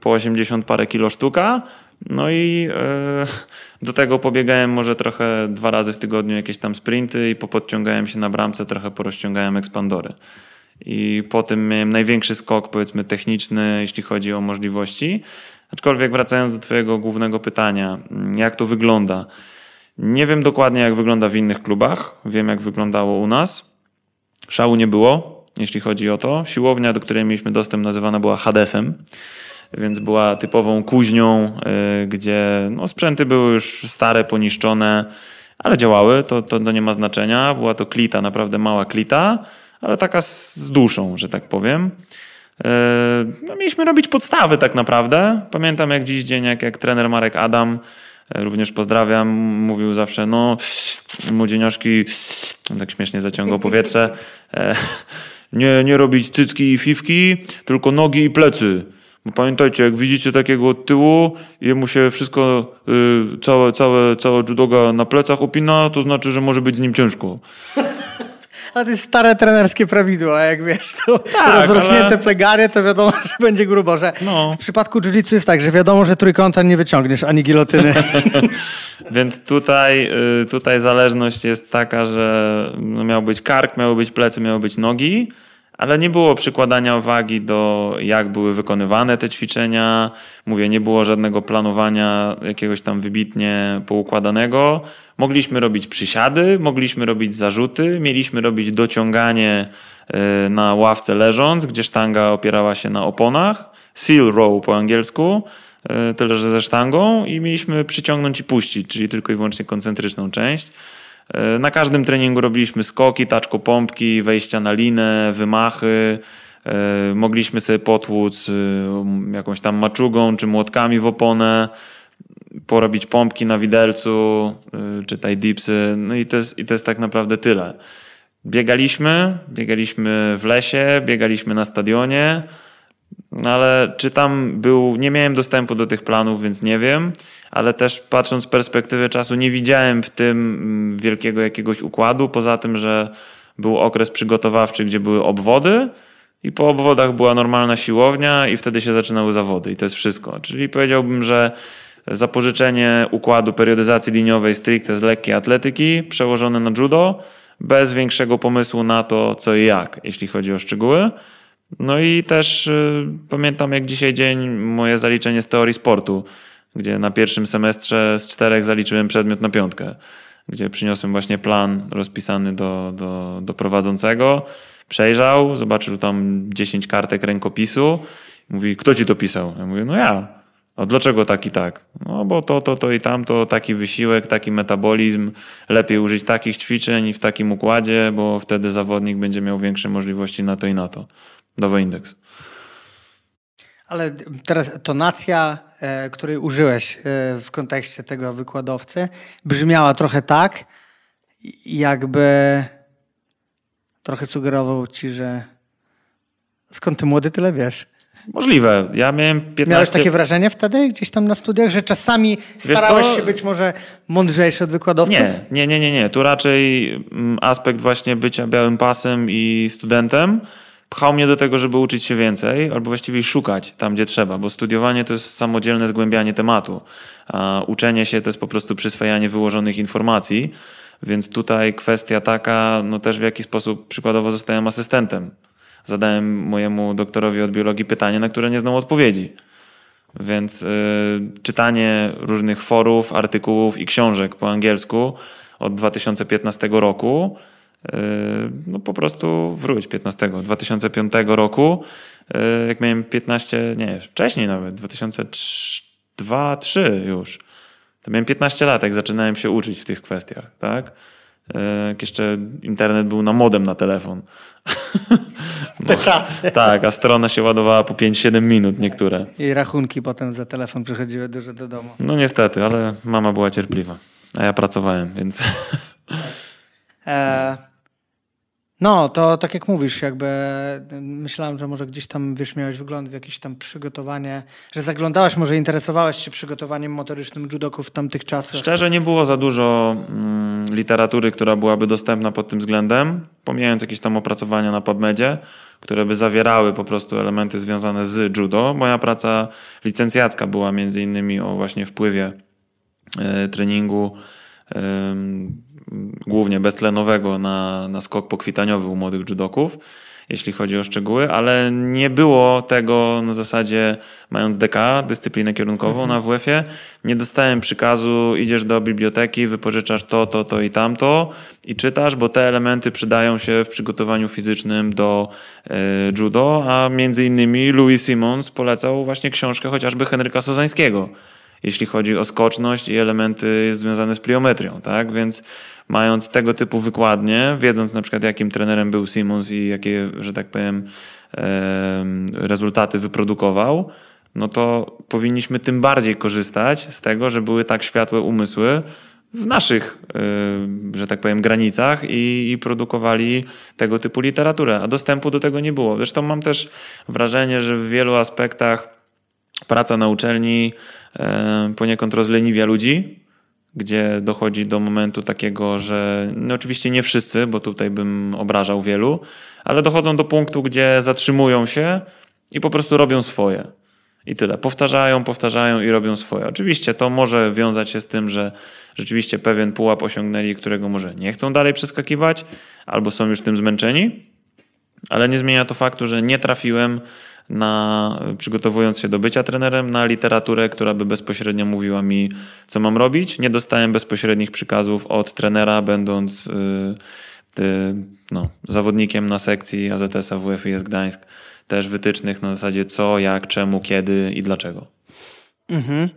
po 80 parę kilo sztuka no i e, do tego pobiegałem może trochę dwa razy w tygodniu jakieś tam sprinty i popodciągałem się na bramce, trochę porozciągałem ekspandory. I po tym miałem największy skok, powiedzmy, techniczny, jeśli chodzi o możliwości. Aczkolwiek wracając do Twojego głównego pytania, mm, jak to wygląda? Nie wiem dokładnie, jak wygląda w innych klubach. Wiem, jak wyglądało u nas. Szału nie było, jeśli chodzi o to. Siłownia, do której mieliśmy dostęp, nazywana była Hadesem więc była typową kuźnią, y, gdzie no, sprzęty były już stare, poniszczone, ale działały, to, to, to nie ma znaczenia. Była to klita, naprawdę mała klita, ale taka z duszą, że tak powiem. Y, no, mieliśmy robić podstawy tak naprawdę. Pamiętam jak dziś dzień, jak, jak trener Marek Adam, y, również pozdrawiam, mówił zawsze, no młodzieniaszki, tak śmiesznie zaciągał powietrze, e, nie, nie robić cycki i fifki, tylko nogi i plecy. Bo pamiętajcie, jak widzicie takiego od tyłu i mu się wszystko, yy, całe, całe, całe judoga na plecach opina, to znaczy, że może być z nim ciężko. A jest stare trenerskie prawidła, jak wiesz, to tak, rozrośnięte ale... plegary, to wiadomo, że będzie grubo, że no. w przypadku jiu-jitsu jest tak, że wiadomo, że trójkąta nie wyciągniesz, ani gilotyny. Więc tutaj, y, tutaj zależność jest taka, że no, miał być kark, miały być plecy, miały być nogi, ale nie było przykładania uwagi do jak były wykonywane te ćwiczenia. Mówię, nie było żadnego planowania jakiegoś tam wybitnie poukładanego. Mogliśmy robić przysiady, mogliśmy robić zarzuty, mieliśmy robić dociąganie e, na ławce leżąc, gdzie sztanga opierała się na oponach, seal row po angielsku, e, tyle że ze sztangą i mieliśmy przyciągnąć i puścić, czyli tylko i wyłącznie koncentryczną część. E, na każdym treningu robiliśmy skoki, taczko pompki, wejścia na linę, wymachy. E, mogliśmy sobie potłuc e, jakąś tam maczugą czy młotkami w oponę, porobić pompki na widelcu, czy taj dipsy. No i to jest, i to jest tak naprawdę tyle. Biegaliśmy, biegaliśmy w lesie, biegaliśmy na stadionie. No ale czy tam był, nie miałem dostępu do tych planów, więc nie wiem, ale też patrząc z perspektywy czasu, nie widziałem w tym mm, wielkiego jakiegoś układu, poza tym, że był okres przygotowawczy, gdzie były obwody i po obwodach była normalna siłownia i wtedy się zaczynały zawody i to jest wszystko. Czyli powiedziałbym, że zapożyczenie układu periodyzacji liniowej stricte z lekkiej atletyki przełożone na judo bez większego pomysłu na to, co i jak, jeśli chodzi o szczegóły. No i też y, pamiętam jak dzisiaj dzień moje zaliczenie z teorii sportu, gdzie na pierwszym semestrze z czterech zaliczyłem przedmiot na piątkę, gdzie przyniosłem właśnie plan rozpisany do, do, do prowadzącego. Przejrzał, zobaczył tam 10 kartek rękopisu. Mówi, kto ci to pisał? Ja mówię, no ja. A dlaczego tak i tak? No bo to, to, to i tamto, taki wysiłek, taki metabolizm, lepiej użyć takich ćwiczeń i w takim układzie, bo wtedy zawodnik będzie miał większe możliwości na to i na to. Nowy indeks. Ale teraz tonacja, e, której użyłeś e, w kontekście tego wykładowcy, brzmiała trochę tak, jakby trochę sugerował ci, że skąd ty młody tyle wiesz? Możliwe. Ja miałem 15... Miałeś takie wrażenie wtedy gdzieś tam na studiach, że czasami starałeś się być może mądrzejszy od wykładowców? Nie, nie, nie, nie. nie. Tu raczej mm, aspekt właśnie bycia białym pasem i studentem pchał mnie do tego, żeby uczyć się więcej, albo właściwie szukać tam, gdzie trzeba, bo studiowanie to jest samodzielne zgłębianie tematu, a uczenie się to jest po prostu przyswajanie wyłożonych informacji, więc tutaj kwestia taka, no też w jaki sposób przykładowo zostałem asystentem. Zadałem mojemu doktorowi od biologii pytanie, na które nie znał odpowiedzi. Więc y, czytanie różnych forów, artykułów i książek po angielsku od 2015 roku Yy, no po prostu wróć 15 2005 roku, yy, jak miałem 15, nie, wcześniej nawet, 2002-2003 już, to miałem 15 lat, jak zaczynałem się uczyć w tych kwestiach, tak? Yy, jak jeszcze internet był na modem na telefon. No, Te czasy. Tak, a strona się ładowała po 5-7 minut niektóre. I rachunki potem za telefon przychodziły dużo do domu. No niestety, ale mama była cierpliwa, a ja pracowałem, więc... E no, to tak jak mówisz, jakby mm, myślałem, że może gdzieś tam, wiesz, miałeś wygląd w jakieś tam przygotowanie, że zaglądałaś, może interesowałaś się przygotowaniem motorycznym judoków w tamtych czasach. Szczerze nie było za dużo mm, literatury, która byłaby dostępna pod tym względem, pomijając jakieś tam opracowania na PubMedzie, które by zawierały po prostu elementy związane z judo. Moja praca licencjacka była między innymi o właśnie wpływie y, treningu y, głównie beztlenowego na, na skok pokwitaniowy u młodych judoków, jeśli chodzi o szczegóły, ale nie było tego na zasadzie, mając DK, dyscyplinę kierunkową mhm. na WF-ie, nie dostałem przykazu, idziesz do biblioteki, wypożyczasz to, to, to i tamto i czytasz, bo te elementy przydają się w przygotowaniu fizycznym do y, judo, a między innymi Louis Simons polecał właśnie książkę chociażby Henryka Sozańskiego, jeśli chodzi o skoczność i elementy związane z pliometrią, tak? Więc mając tego typu wykładnie, wiedząc na przykład jakim trenerem był Simons i jakie, że tak powiem, rezultaty wyprodukował, no to powinniśmy tym bardziej korzystać z tego, że były tak światłe umysły w naszych, że tak powiem, granicach i, i, produkowali tego typu literaturę, a dostępu do tego nie było. Zresztą mam też wrażenie, że w wielu aspektach praca na uczelni e, poniekąd rozleniwia ludzi, gdzie dochodzi do momentu takiego, że no oczywiście nie wszyscy, bo tutaj bym obrażał wielu, ale dochodzą do punktu, gdzie zatrzymują się i po prostu robią swoje. I tyle. Powtarzają, powtarzają i robią swoje. Oczywiście to może wiązać się z tym, że rzeczywiście pewien pułap osiągnęli, którego może nie chcą dalej przeskakiwać, albo są już tym zmęczeni, ale nie zmienia to faktu, że nie trafiłem na, przygotowując się do bycia trenerem, na literaturę, która by bezpośrednio mówiła mi, co mam robić. Nie dostałem bezpośrednich przykazów od trenera, będąc y, no, zawodnikiem na sekcji AZS AWF i Gdańsk. Też wytycznych na zasadzie co, jak, czemu, kiedy i dlaczego. Mhm.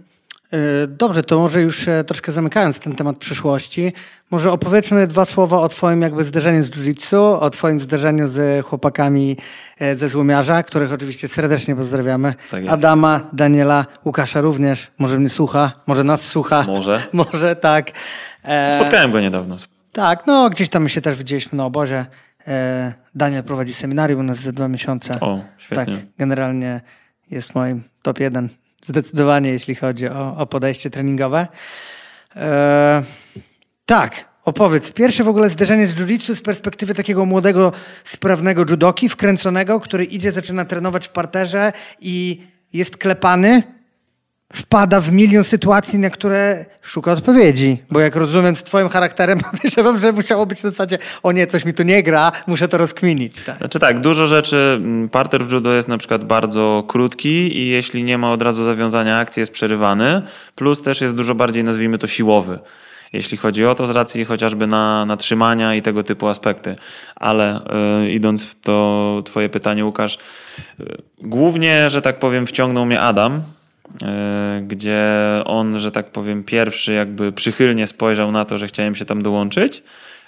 E, dobrze, to może już e, troszkę zamykając ten temat przyszłości, może opowiedzmy dwa słowa o Twoim jakby zderzeniu z jiu-jitsu, o Twoim zderzeniu z chłopakami e, ze Złomiarza, których oczywiście serdecznie pozdrawiamy. Tak Adama, Daniela, Łukasza również. Może mnie słucha, może nas słucha. Może. może, tak. Spotkałem go niedawno. Tak, no gdzieś tam my się też widzieliśmy na obozie. Daniel prowadzi seminarium u nas za dwa miesiące. O, świetnie. Tak, generalnie jest moim top jeden Zdecydowanie, jeśli chodzi o, o podejście treningowe. E, tak, opowiedz. Pierwsze w ogóle zderzenie z jiu z perspektywy takiego młodego, sprawnego judoki, wkręconego, który idzie, zaczyna trenować w parterze i jest klepany wpada w milion sytuacji, na które szuka odpowiedzi. Bo jak rozumiem, z twoim charakterem podejrzewam, że musiało być na zasadzie o nie, coś mi tu nie gra, muszę to rozkminić. Tak? Znaczy tak, dużo rzeczy, mm, parter w judo jest na przykład bardzo krótki i jeśli nie ma od razu zawiązania akcji, jest przerywany. Plus też jest dużo bardziej, nazwijmy to, siłowy jeśli chodzi o to, z racji chociażby na, na trzymania i tego typu aspekty. Ale e, idąc w to Twoje pytanie, Łukasz, e, głównie, że tak powiem, wciągnął mnie Adam E, gdzie on, że tak powiem, pierwszy jakby przychylnie spojrzał na to, że chciałem się tam dołączyć.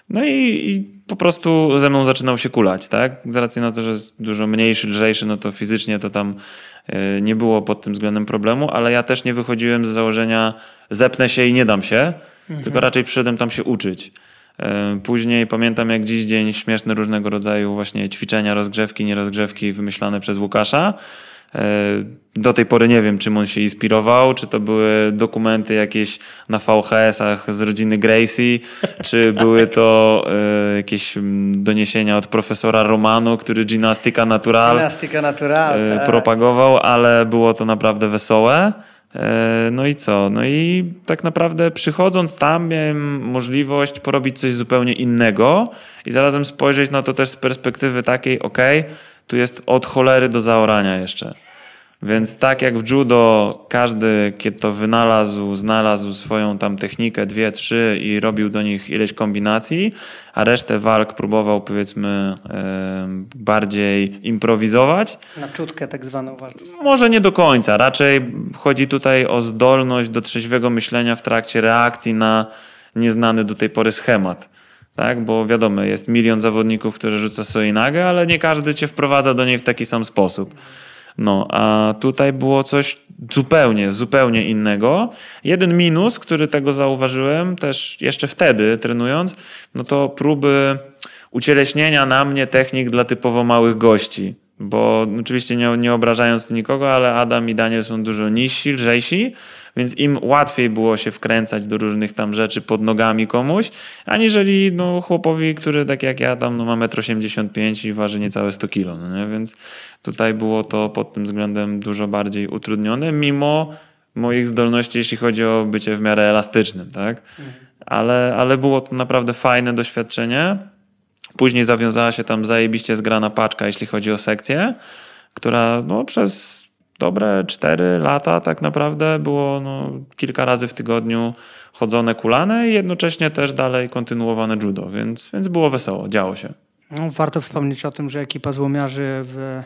No i, i, po prostu ze mną zaczynał się kulać, tak? Z racji na to, że jest dużo mniejszy, lżejszy, no to fizycznie to tam e, nie było pod tym względem problemu, ale ja też nie wychodziłem z założenia zepnę się i nie dam się, mhm. tylko raczej przyszedłem tam się uczyć. E, później pamiętam jak dziś dzień śmieszne różnego rodzaju właśnie ćwiczenia, rozgrzewki, nierozgrzewki wymyślane przez Łukasza. E, do tej pory nie wiem, czym on się inspirował, czy to były dokumenty jakieś na VHS-ach z rodziny Gracie, czy były to e, jakieś mm, doniesienia od profesora Romanu, który gimnastyka natural, natural e, tak. propagował, ale było to naprawdę wesołe. No i co? No i tak naprawdę przychodząc tam miałem możliwość porobić coś zupełnie innego i zarazem spojrzeć na to też z perspektywy takiej, okej, okay, tu jest od cholery do zaorania jeszcze. Więc tak jak w judo każdy, kiedy to wynalazł, znalazł swoją tam technikę, dwie, trzy i robił do nich ileś kombinacji, a resztę walk próbował powiedzmy bardziej improwizować. Na czutkę tak zwaną walkę. Może nie do końca. Raczej chodzi tutaj o zdolność do trzeźwego myślenia w trakcie reakcji na nieznany do tej pory schemat tak? Bo wiadomo, jest milion zawodników, którzy rzuca sobie nagę, ale nie każdy cię wprowadza do niej w taki sam sposób. No, a tutaj było coś zupełnie, zupełnie innego. Jeden minus, który tego zauważyłem też jeszcze wtedy trenując, no to próby ucieleśnienia na mnie technik dla typowo małych gości. Bo oczywiście nie, nie obrażając tu nikogo, ale Adam i Daniel są dużo niżsi, lżejsi, więc im łatwiej było się wkręcać do różnych tam rzeczy pod nogami komuś, aniżeli no, chłopowi, który tak jak ja tam no, ma 1,85 m i waży niecałe 100 kg, no, nie? więc tutaj było to pod tym względem dużo bardziej utrudnione, mimo moich zdolności, jeśli chodzi o bycie w miarę elastycznym, tak? Ale, ale było to naprawdę fajne doświadczenie. Później zawiązała się tam zajebiście zgrana paczka, jeśli chodzi o sekcję, która no, przez dobre 4 lata tak naprawdę było no, kilka razy w tygodniu chodzone kulane i jednocześnie też dalej kontynuowane judo, więc, więc było wesoło, działo się. No, warto wspomnieć o tym, że ekipa złomiarzy w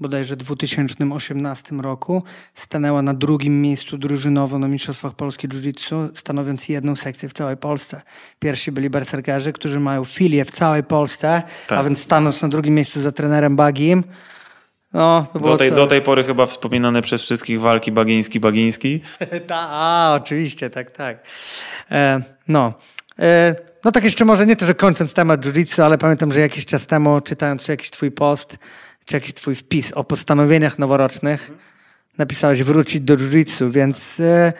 bodajże 2018 roku stanęła na drugim miejscu drużynowo na Mistrzostwach Polski Jiu-Jitsu, stanowiąc jedną sekcję w całej Polsce. Pierwsi byli berserkerzy, którzy mają filię w całej Polsce, tak. a więc stanąc na drugim miejscu za trenerem Bagim, no, do, tej, do, tej, pory chyba wspominane przez wszystkich walki Bagiński, Bagiński. Ta, a, oczywiście, tak, tak. E, no. E, no tak jeszcze może nie to, że kończąc temat jiu ale pamiętam, że jakiś czas temu czytając jakiś twój post, czy jakiś twój wpis o postanowieniach noworocznych, napisałeś wrócić do jiu więc e,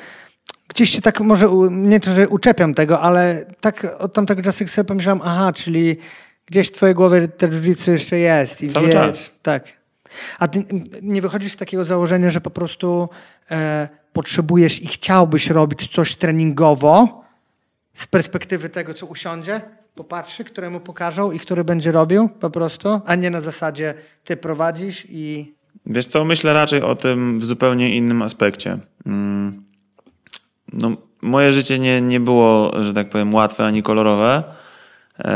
gdzieś się tak może, u, nie to, że uczepiam tego, ale tak od tamtego czasu sobie pomyślałem, aha, czyli gdzieś w twojej głowie te jiu jeszcze jest. I Cały gdzieś, czas. Tak. A ty nie wychodzisz z takiego założenia, że po prostu e, potrzebujesz i chciałbyś robić coś treningowo z perspektywy tego, co usiądzie, popatrzy, któremu pokażą i który będzie robił po prostu, a nie na zasadzie ty prowadzisz i. Wiesz co, myślę raczej o tym w zupełnie innym aspekcie. Mm, no, moje życie nie, nie było, że tak powiem, łatwe ani kolorowe E,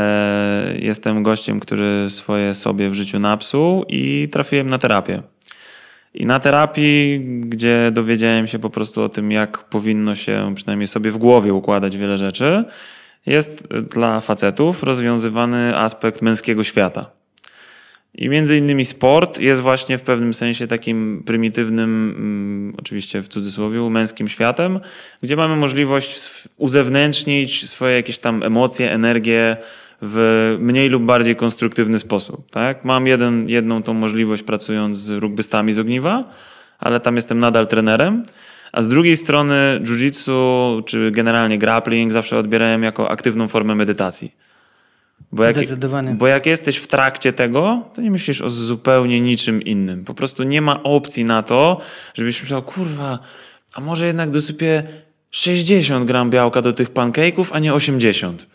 jestem gościem, który swoje sobie w życiu napsuł i trafiłem na terapię. I na terapii, gdzie dowiedziałem się po prostu o tym, jak powinno się przynajmniej sobie w głowie układać wiele rzeczy, jest dla facetów rozwiązywany aspekt męskiego świata. I między innymi sport jest właśnie w pewnym sensie takim prymitywnym, mm, oczywiście w cudzysłowie, męskim światem, gdzie mamy możliwość uzewnętrznić swoje jakieś tam emocje, energię w mniej lub bardziej konstruktywny sposób. Tak? Mam jeden, jedną tą możliwość pracując z rugbystami z ogniwa, ale tam jestem nadal trenerem. A z drugiej strony jiu-jitsu, czy generalnie grappling zawsze odbierałem jako aktywną formę medytacji. Bo jak, Zdecydowanie. Bo jak jesteś w trakcie tego, to nie myślisz o zupełnie niczym innym. Po prostu nie ma opcji na to, żebyś myślał, kurwa, a może jednak dosypię 60 gram białka do tych pancake'ów, a nie 80.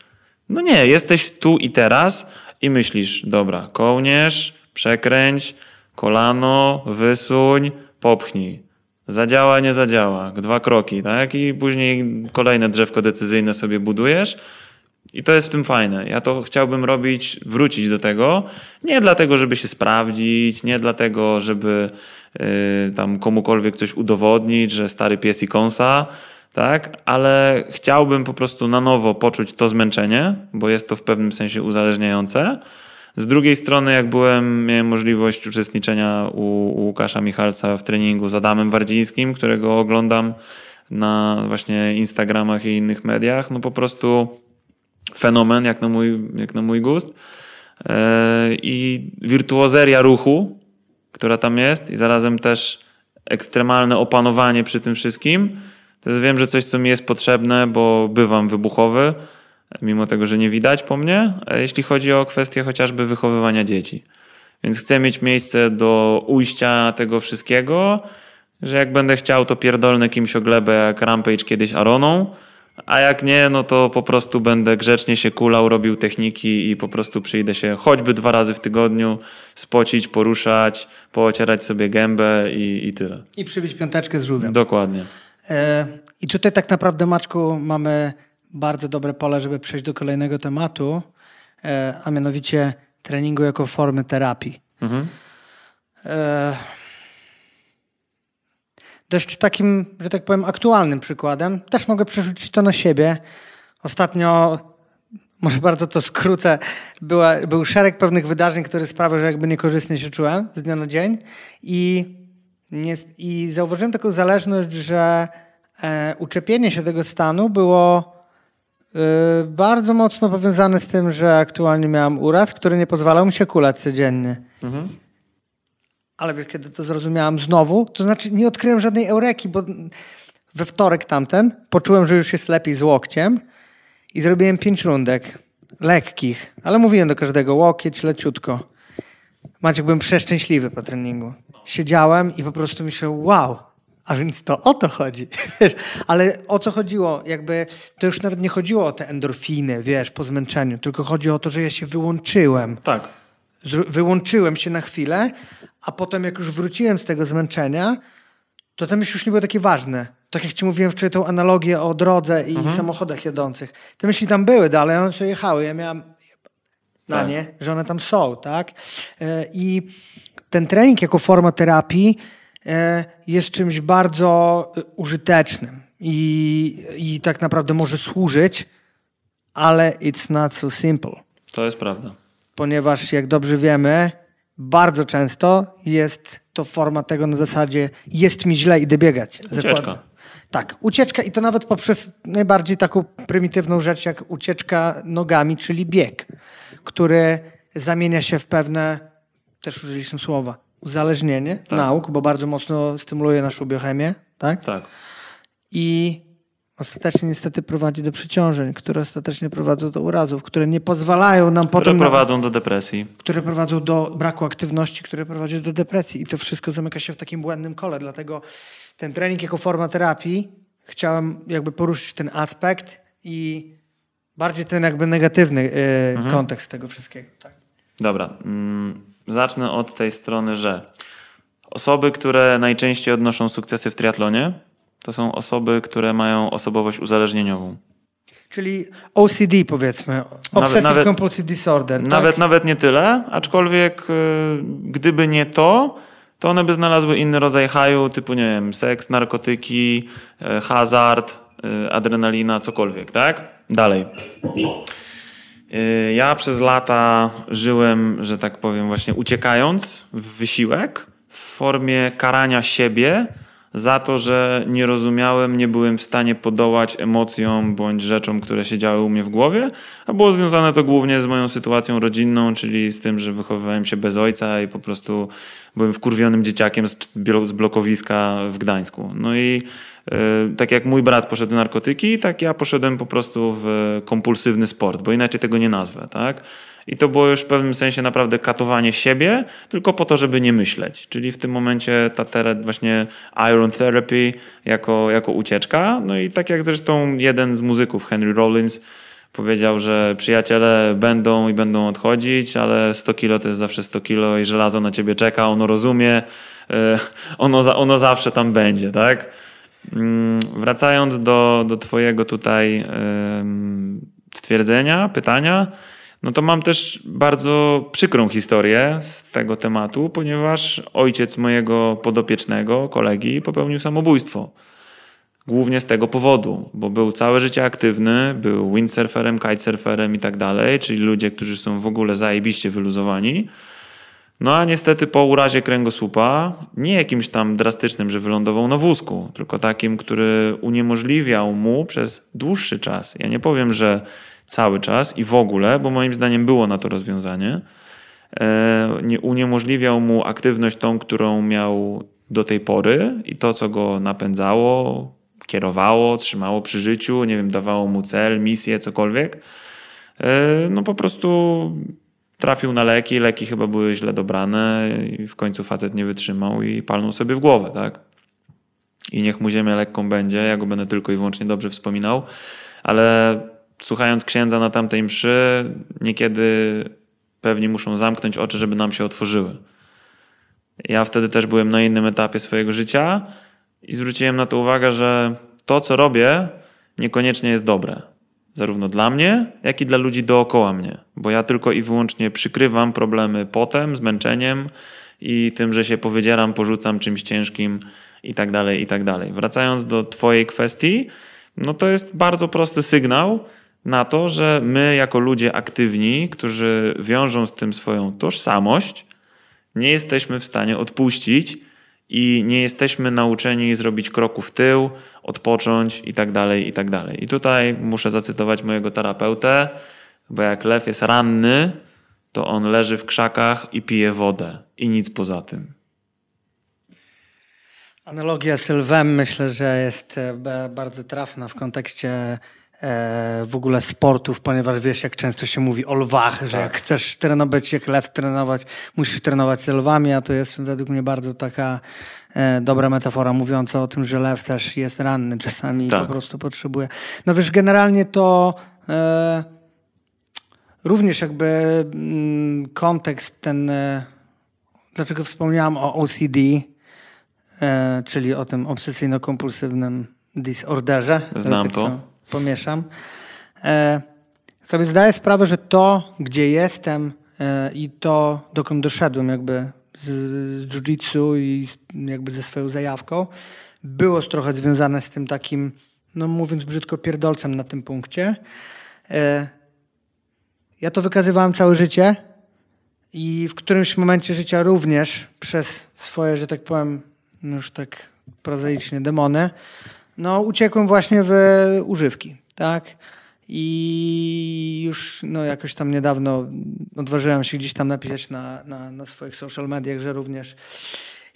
No nie, jesteś tu i teraz i myślisz, dobra, kołnierz, przekręć, kolano, wysuń, popchnij. Zadziała, nie zadziała. Dwa kroki, tak? I później kolejne drzewko decyzyjne sobie budujesz i to jest w tym fajne. Ja to chciałbym robić, wrócić do tego. Nie dlatego, żeby się sprawdzić, nie dlatego, żeby y, tam komukolwiek coś udowodnić, że stary pies i kąsa, tak? Ale chciałbym po prostu na nowo poczuć to zmęczenie, bo jest to w pewnym sensie uzależniające. Z drugiej strony, jak byłem, miałem możliwość uczestniczenia u, u Łukasza Michalca w treningu z Adamem Wardzińskim, którego oglądam na właśnie Instagramach i innych mediach. No po prostu fenomen, jak na mój, jak na mój gust. E, I wirtuozeria ruchu, która tam jest, i zarazem też ekstremalne opanowanie przy tym wszystkim. To jest wiem, że coś, co mi jest potrzebne, bo bywam wybuchowy, mimo tego, że nie widać po mnie, e, jeśli chodzi o kwestię chociażby wychowywania dzieci. Więc chcę mieć miejsce do ujścia tego wszystkiego, że jak będę chciał, to pierdolnę kimś o glebę jak Rampage kiedyś Aroną, a jak nie, no to po prostu będę grzecznie się kulał, robił techniki i po prostu przyjdę się choćby dwa razy w tygodniu spocić, poruszać, poocierać sobie gębę i, i tyle. I przybić piąteczkę z żółwiem. Dokładnie. E, I tutaj tak naprawdę, Maczku, mamy bardzo dobre pole, żeby przejść do kolejnego tematu, e, a mianowicie treningu jako formy terapii. Mhm. E, dość takim, że tak powiem, aktualnym przykładem. Też mogę przerzucić to na siebie. Ostatnio, może bardzo to skrócę, była, był szereg pewnych wydarzeń, które sprawiły, że jakby niekorzystnie się czułem z dnia na dzień. I, nie, i zauważyłem taką zależność, że e, uczepienie się tego stanu było e, bardzo mocno powiązane z tym, że aktualnie miałem uraz, który nie pozwalał mi się kulać codziennie. Mhm. Ale wiesz, kiedy to zrozumiałam znowu, to znaczy nie odkryłem żadnej eureki, bo we wtorek tamten poczułem, że już jest lepiej z łokciem i zrobiłem pięć rundek lekkich, ale mówiłem do każdego łokieć leciutko. Maciek, byłem przeszczęśliwy po treningu. Siedziałem i po prostu myślę, wow, a więc to o to chodzi. Wiesz, ale o co chodziło? Jakby to już nawet nie chodziło o te endorfiny, wiesz, po zmęczeniu, tylko chodzi o to, że ja się wyłączyłem. Tak wyłączyłem się na chwilę, a potem jak już wróciłem z tego zmęczenia, to te myśli już nie były takie ważne. Tak jak ci mówiłem wczoraj tą analogię o drodze i mhm. samochodach jadących. Te myśli tam były dalej, one sobie jechały. Ja miałem na tak. nie, że one tam są, tak? E, I ten trening jako forma terapii e, jest czymś bardzo e, użytecznym i, i tak naprawdę może służyć, ale it's not so simple. To jest prawda ponieważ jak dobrze wiemy, bardzo często jest to forma tego na zasadzie jest mi źle, idę biegać. Ucieczka. Tak, ucieczka i to nawet poprzez najbardziej taką prymitywną rzecz jak ucieczka nogami, czyli bieg, który zamienia się w pewne, też użyliśmy słowa, uzależnienie tak. nauk, bo bardzo mocno stymuluje naszą biochemię, tak? Tak. I ostatecznie niestety prowadzi do przyciążeń, które ostatecznie prowadzą do urazów, które nie pozwalają nam które potem... Które prowadzą na... do depresji. Które prowadzą do braku aktywności, które prowadzą do depresji i to wszystko zamyka się w takim błędnym kole, dlatego ten trening jako forma terapii chciałem jakby poruszyć ten aspekt i bardziej ten jakby negatywny yy, mhm. kontekst tego wszystkiego. Tak. Dobra, mm, zacznę od tej strony, że osoby, które najczęściej odnoszą sukcesy w triatlonie, to są osoby, które mają osobowość uzależnieniową. Czyli OCD powiedzmy, Obsessive nawet, Compulsive Disorder. Nawet, tak? nawet, nawet nie tyle, aczkolwiek y, gdyby nie to, to one by znalazły inny rodzaj haju, typu nie wiem, seks, narkotyki, y, hazard, y, adrenalina, cokolwiek, tak? Dalej. Ja przez lata żyłem, że tak powiem, właśnie uciekając w wysiłek w formie karania siebie za to, że nie rozumiałem, nie byłem w stanie podołać emocjom bądź rzeczom, które się działy u mnie w głowie, a było związane to głównie z moją sytuacją rodzinną, czyli z tym, że wychowywałem się bez ojca i po prostu byłem wkurwionym dzieciakiem z blokowiska w Gdańsku. No i e, tak jak mój brat poszedł na narkotyki, tak ja poszedłem po prostu w kompulsywny sport, bo inaczej tego nie nazwę, tak? I to było już w pewnym sensie naprawdę katowanie siebie, tylko po to, żeby nie myśleć. Czyli w tym momencie ta teret właśnie Iron Therapy jako, jako ucieczka. No i tak jak zresztą jeden z muzyków, Henry Rollins, powiedział, że przyjaciele będą i będą odchodzić, ale 100 kilo to jest zawsze 100 kilo i żelazo na ciebie czeka, ono rozumie, e, ono, ono zawsze tam będzie, tak? Mm, wracając do, do twojego tutaj stwierdzenia, pytania, no to mam też bardzo przykrą historię z tego tematu, ponieważ ojciec mojego podopiecznego, kolegi, popełnił samobójstwo. Głównie z tego powodu, bo był całe życie aktywny, był windsurferem, kitesurferem i tak dalej, czyli ludzie, którzy są w ogóle zajebiście wyluzowani. No a niestety po urazie kręgosłupa, nie jakimś tam drastycznym, że wylądował na wózku, tylko takim, który uniemożliwiał mu przez dłuższy czas. Ja nie powiem, że cały czas i w ogóle, bo moim zdaniem było na to rozwiązanie, e, nie, uniemożliwiał mu aktywność tą, którą miał do tej pory i to, co go napędzało, kierowało, trzymało przy życiu, nie wiem, dawało mu cel, misję, cokolwiek. E, no po prostu trafił na leki, leki chyba były źle dobrane i w końcu facet nie wytrzymał i palnął sobie w głowę, tak? I niech mu ziemia lekką będzie, ja go będę tylko i wyłącznie dobrze wspominał, ale słuchając księdza na tamtej mszy, niekiedy pewni muszą zamknąć oczy, żeby nam się otworzyły. Ja wtedy też byłem na innym etapie swojego życia i zwróciłem na to uwagę, że to, co robię, niekoniecznie jest dobre. Zarówno dla mnie, jak i dla ludzi dookoła mnie, bo ja tylko i wyłącznie przykrywam problemy potem, zmęczeniem i tym, że się powiedzieram, porzucam czymś ciężkim i tak dalej, i tak dalej. Wracając do Twojej kwestii, no to jest bardzo prosty sygnał, na to, że my, jako ludzie aktywni, którzy wiążą z tym swoją tożsamość, nie jesteśmy w stanie odpuścić i nie jesteśmy nauczeni zrobić kroku w tył, odpocząć itd. Tak itd. Tak I tutaj muszę zacytować mojego terapeutę, bo jak lew jest ranny, to on leży w krzakach i pije wodę i nic poza tym. Analogia z lwem myślę, że jest e, bardzo trafna w kontekście E, w ogóle sportów, ponieważ wiesz, jak często się mówi o lwach, że tak. jak chcesz trenować, jak lew trenować, musisz trenować z lwami, a to jest według mnie bardzo taka e, dobra metafora mówiąca o tym, że lew też jest ranny czasami tak. i po tak. prostu potrzebuje. No wiesz, generalnie to e, również jakby m, mm, kontekst ten, e, dlaczego wspomniałam o OCD, e, czyli o tym obsesyjno-kompulsywnym disorderze. Znam tak to pomieszam. E, sobie zdaję sprawę, że to, gdzie jestem e, i to, dokąd doszedłem jakby z, z jiu-jitsu i z, jakby ze swoją zajawką, było trochę związane z tym takim, no mówiąc brzydko, pierdolcem na tym punkcie. E, ja to wykazywałem całe życie i w którymś momencie życia również przez swoje, że tak powiem, no już tak prozaicznie demony, no, uciekłem właśnie w używki, tak? I już no, jakoś tam niedawno odważyłem się gdzieś tam napisać na, na, na swoich social mediach, że również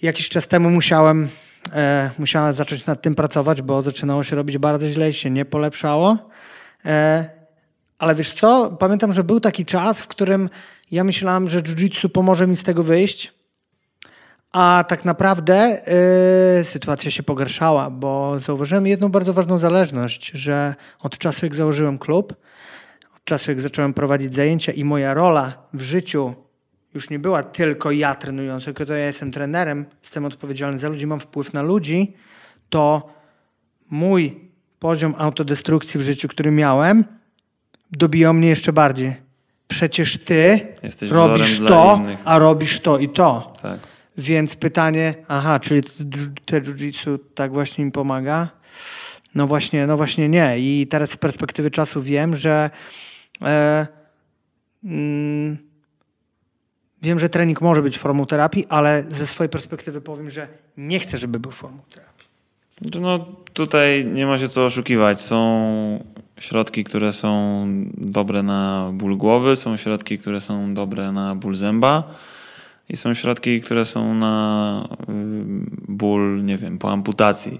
jakiś czas temu musiałem, e, musiałem zacząć nad tym pracować, bo zaczynało się robić bardzo źle i się nie polepszało. E, ale wiesz co? Pamiętam, że był taki czas, w którym ja myślałem, że jiu-jitsu pomoże mi z tego wyjść. A tak naprawdę yy, sytuacja się pogarszała, bo zauważyłem jedną bardzo ważną zależność, że od czasu jak założyłem klub, od czasu jak zacząłem prowadzić zajęcia i moja rola w życiu już nie była tylko ja trenujący, tylko to ja jestem trenerem, jestem odpowiedzialny za ludzi, mam wpływ na ludzi, to mój poziom autodestrukcji w życiu, który miałem, dobijał mnie jeszcze bardziej. Przecież ty Jesteś robisz to, a robisz to i to. Tak. Więc pytanie, aha, czyli te jiu-jitsu tak właśnie mi pomaga? No właśnie, no właśnie nie. I teraz z perspektywy czasu wiem, że e, mm, wiem, że trening może być formą terapii, ale ze swojej perspektywy powiem, że nie chcę, żeby był formą terapii. Znaczy, no tutaj nie ma się co oszukiwać. Są środki, które są dobre na ból głowy, są środki, które są dobre na ból zęba i są środki, które są na y, ból, nie wiem, po amputacji.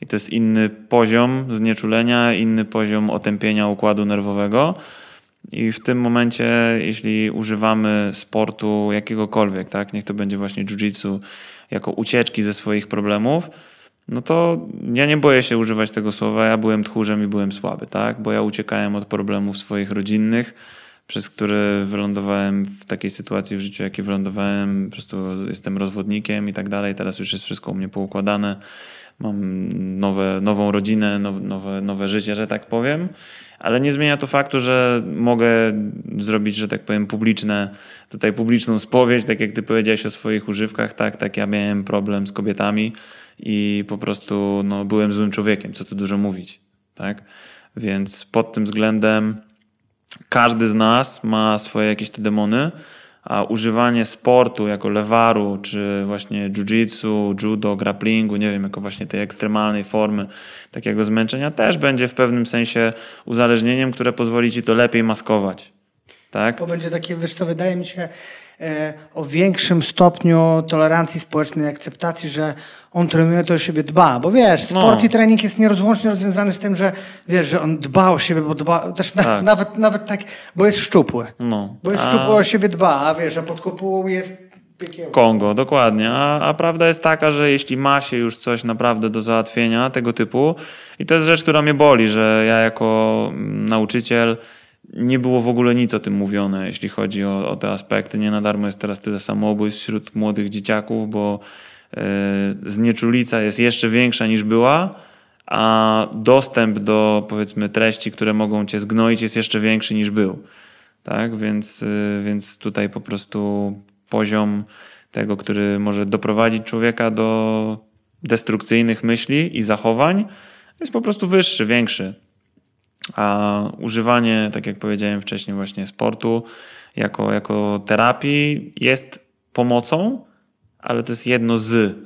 I to jest inny poziom znieczulenia, inny poziom otępienia układu nerwowego. I w tym momencie, jeśli używamy sportu jakiegokolwiek, tak, niech to będzie właśnie jiu-jitsu, jako ucieczki ze swoich problemów, no to ja nie boję się używać tego słowa. Ja byłem tchórzem i byłem słaby, tak, bo ja uciekałem od problemów swoich rodzinnych przez który wylądowałem w takiej sytuacji w życiu, jakiej wylądowałem. Po prostu jestem rozwodnikiem i tak dalej. Teraz już jest wszystko u mnie poukładane. Mam nowe, nową rodzinę, nowe, nowe życie, że tak powiem. Ale nie zmienia to faktu, że mogę zrobić, że tak powiem, publiczne, tutaj publiczną spowiedź, tak jak ty powiedziałeś o swoich używkach, tak, tak ja miałem problem z kobietami i po prostu no, byłem złym człowiekiem, co tu dużo mówić, tak? Więc pod tym względem każdy z nas ma swoje jakieś te demony, a używanie sportu jako lewaru, czy właśnie jiu-jitsu, judo, grapplingu, nie wiem, jako właśnie tej ekstremalnej formy takiego zmęczenia też będzie w pewnym sensie uzależnieniem, które pozwoli ci to lepiej maskować. Tak? Bo będzie takie, wiesz co, wydaje mi się e, o większym stopniu tolerancji społecznej, akceptacji, że on trenuje, to o siebie dba. Bo wiesz, no. sport no. i trening jest nierozłącznie rozwiązany z tym, że wiesz, że on dba o siebie, bo dba, też na, tak. nawet, nawet tak, bo jest szczupły. No. Bo jest a... szczupły, o siebie dba, a wiesz, a pod kopułą jest Kongo, dokładnie. A, a, prawda jest taka, że jeśli ma się już coś naprawdę do załatwienia tego typu, i to jest rzecz, która mnie boli, że ja jako mm, nauczyciel nie było w ogóle nic o tym mówione, jeśli chodzi o, o te aspekty. Nie na darmo jest teraz tyle samobójstw wśród młodych dzieciaków, bo yy, znieczulica jest jeszcze większa niż była, a dostęp do powiedzmy treści, które mogą cię zgnoić, jest jeszcze większy niż był. Tak, więc, yy, więc tutaj po prostu poziom tego, który może doprowadzić człowieka do destrukcyjnych myśli i zachowań, jest po prostu wyższy, większy. A używanie, tak jak powiedziałem wcześniej, właśnie sportu jako, jako terapii jest pomocą, ale to jest jedno z.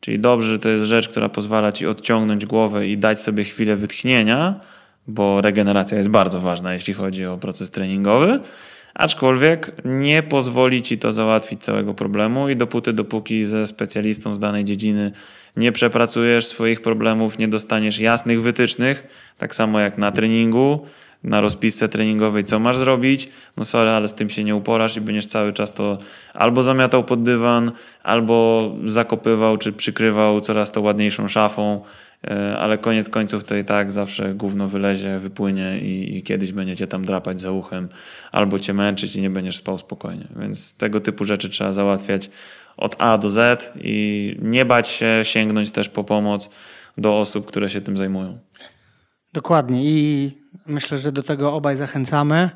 Czyli dobrze, że to jest rzecz, która pozwala ci odciągnąć głowę i dać sobie chwilę wytchnienia, bo regeneracja jest bardzo ważna, jeśli chodzi o proces treningowy. Aczkolwiek nie pozwoli ci to załatwić całego problemu i dopóty, dopóki ze specjalistą z danej dziedziny nie przepracujesz swoich problemów, nie dostaniesz jasnych wytycznych, tak samo jak na treningu, na rozpisce treningowej, co masz zrobić, no sorry, ale z tym się nie uporasz i będziesz cały czas to albo zamiatał pod dywan, albo zakopywał, czy przykrywał coraz to ładniejszą szafą, e, ale koniec końców to i tak zawsze gówno wylezie, wypłynie i, i kiedyś cię tam drapać za uchem, albo cię męczyć i nie będziesz spał spokojnie. Więc tego typu rzeczy trzeba załatwiać od A do Z i nie bać się sięgnąć też po pomoc do osób, które się tym zajmują. Dokładnie i myślę, że do tego obaj zachęcamy,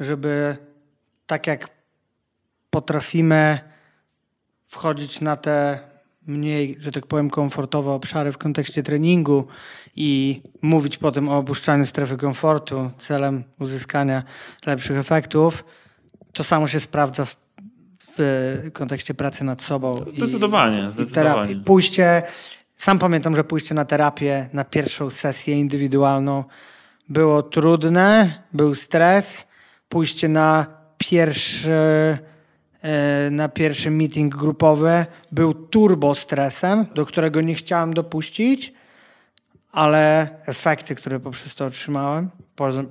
żeby tak jak potrafimy wchodzić na te mniej, że tak powiem, komfortowe obszary w kontekście treningu i mówić potem o opuszczaniu strefy komfortu celem uzyskania lepszych efektów, to samo się sprawdza w, w kontekście pracy nad sobą. Zdecydowanie, i, zdecydowanie. I terapii. Pójście sam pamiętam, że pójście na terapię, na pierwszą sesję indywidualną było trudne, był stres. Pójście na pierwszy, e, na pierwszy meeting grupowy był turbo stresem, do którego nie chciałem dopuścić, ale efekty, które poprzez to otrzymałem,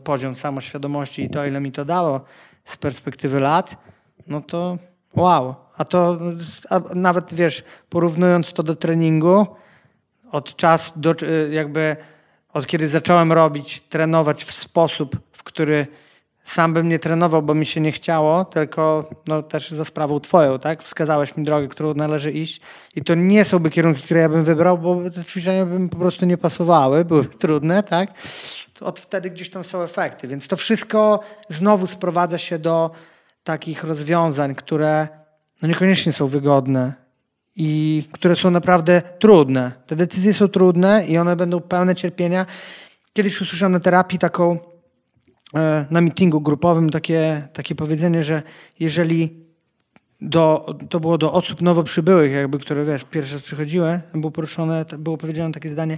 poziom samoświadomości i to, ile mi to dało z perspektywy lat, no to wow. A to a nawet wiesz, porównując to do treningu, od czasu, do, e, jakby od kiedy zacząłem robić, trenować w sposób, w który sam bym nie trenował, bo mi się nie chciało, tylko no, też za sprawą twoją, tak? Wskazałeś mi drogę, którą należy iść i to nie są by kierunki, które ja bym wybrał, bo te ćwiczenia by mi po prostu nie pasowały, były trudne, tak? od wtedy gdzieś tam są efekty, więc to wszystko znowu sprowadza się do takich rozwiązań, które no, niekoniecznie są wygodne, i które są naprawdę trudne. Te decyzje są trudne i one będą pełne cierpienia. Kiedyś usłyszałem na terapii taką, e, na mitingu grupowym takie, takie powiedzenie, że jeżeli do, to było do osób nowo przybyłych, jakby, które wiesz, pierwszy raz przychodziły, było poruszone, było powiedziane takie zdanie,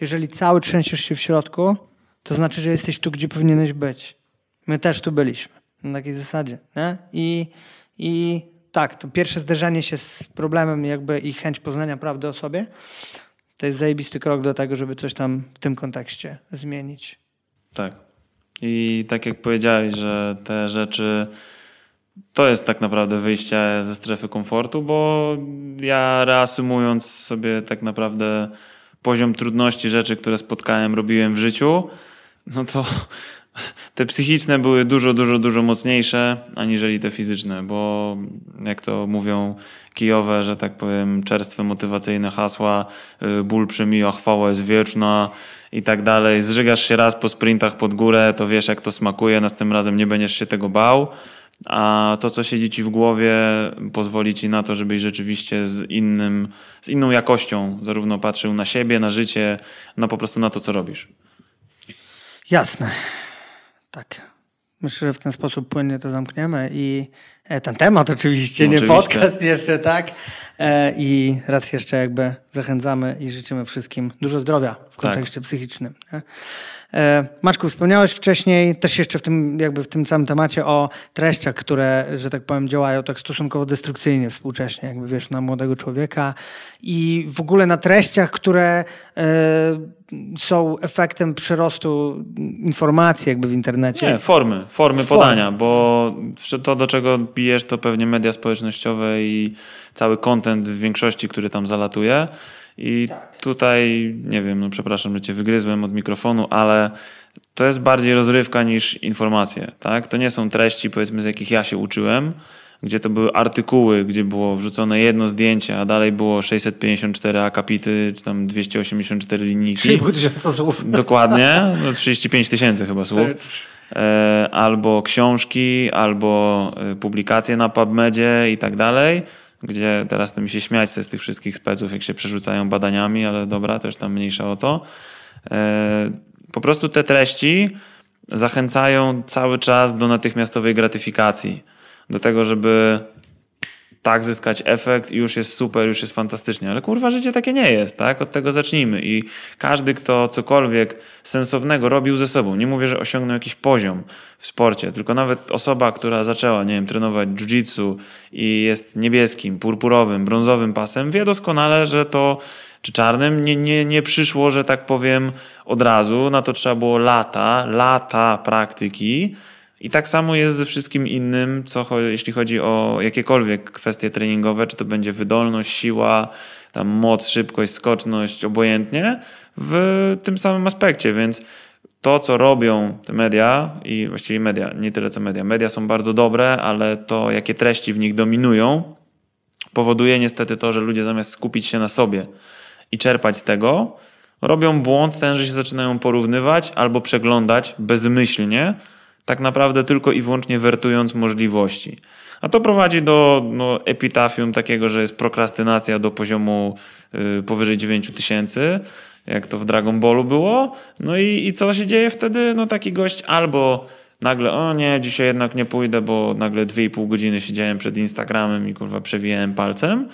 jeżeli cały trzęsiesz się w środku, to znaczy, że jesteś tu, gdzie powinieneś być. My też tu byliśmy, na takiej zasadzie. Nie? I, I tak, to pierwsze zderzenie się z problemem jakby i chęć poznania prawdy o sobie, to jest zajebisty krok do tego, żeby coś tam w tym kontekście zmienić. Tak. I tak jak powiedziałeś, że te rzeczy to jest tak naprawdę wyjście ze strefy komfortu, bo ja reasumując sobie tak naprawdę poziom trudności rzeczy, które spotkałem, robiłem w życiu, no to te psychiczne były dużo, dużo, dużo mocniejsze aniżeli te fizyczne, bo jak to mówią kijowe, że tak powiem, czerstwe, motywacyjne hasła, y, ból przemija, chwała jest wieczna i tak dalej. Zrzygasz się raz po sprintach pod górę, to wiesz jak to smakuje, następnym razem nie będziesz się tego bał, a to co siedzi ci w głowie pozwoli ci na to, żebyś rzeczywiście z, innym, z inną jakością zarówno patrzył na siebie, na życie, no po prostu na to co robisz. Jasne. Tak. Myślę, że w ten sposób płynnie to zamkniemy i e, ten temat oczywiście, no, nie podcast jeszcze, tak? E, I raz jeszcze jakby zachęcamy i życzymy wszystkim dużo zdrowia w tak. kontekście tak. psychicznym. E, Maczku, wspomniałeś wcześniej, też jeszcze w tym, jakby w tym samym temacie o treściach, które, że tak powiem, działają tak stosunkowo destrukcyjnie współcześnie, jakby wiesz, na młodego człowieka i w ogóle na treściach, które e, są efektem przyrostu informacji jakby w internecie. Nie, formy, formy podania, bo to do czego bijesz to pewnie media społecznościowe i cały content w większości, który tam zalatuje. I tak. tutaj, nie wiem, no przepraszam, że cię wygryzłem od mikrofonu, ale to jest bardziej rozrywka niż informacje, tak? To nie są treści, powiedzmy, z jakich ja się uczyłem, gdzie to były artykuły, gdzie było wrzucone jedno zdjęcie, a dalej było 654 akapity, czy tam 284 linijki. 3,5 tysiąca słów. Dokładnie, no 35 tysięcy chyba słów. E, albo książki, albo e, publikacje na PubMedzie i tak dalej gdzie teraz to mi się śmiać z tych wszystkich speców, jak się przerzucają badaniami, ale dobra, też tam mniejsza o to. E, po prostu te treści zachęcają cały czas do natychmiastowej gratyfikacji, do tego, żeby tak zyskać efekt i już jest super, już jest fantastycznie. Ale kurwa, życie takie nie jest, tak? Od tego zacznijmy. I każdy, kto cokolwiek sensownego robił ze sobą, nie mówię, że osiągnął jakiś poziom w sporcie, tylko nawet osoba, która zaczęła, nie wiem, trenować jiu-jitsu i jest niebieskim, purpurowym, brązowym pasem, wie doskonale, że to czy czarnym nie, nie, nie przyszło, że tak powiem, od razu. Na to trzeba było lata, lata praktyki i tak samo jest ze wszystkim innym, co jeśli chodzi o jakiekolwiek kwestie treningowe, czy to będzie wydolność, siła, tam moc, szybkość, skoczność, obojętnie, w tym samym aspekcie, więc to, co robią te media i właściwie media, nie tyle co media, media są bardzo dobre, ale to, jakie treści w nich dominują, powoduje niestety to, że ludzie zamiast skupić się na sobie i czerpać z tego, robią błąd ten, że się zaczynają porównywać albo przeglądać bezmyślnie tak naprawdę tylko i wyłącznie wertując możliwości. A to prowadzi do no, epitafium takiego, że jest prokrastynacja do poziomu y, powyżej powyżej 9000, jak to w Dragon Ballu było. No i, i co się dzieje wtedy? No taki gość albo nagle, o nie, dzisiaj jednak nie pójdę, bo nagle 2,5 godziny siedziałem przed Instagramem i kurwa przewijałem palcem.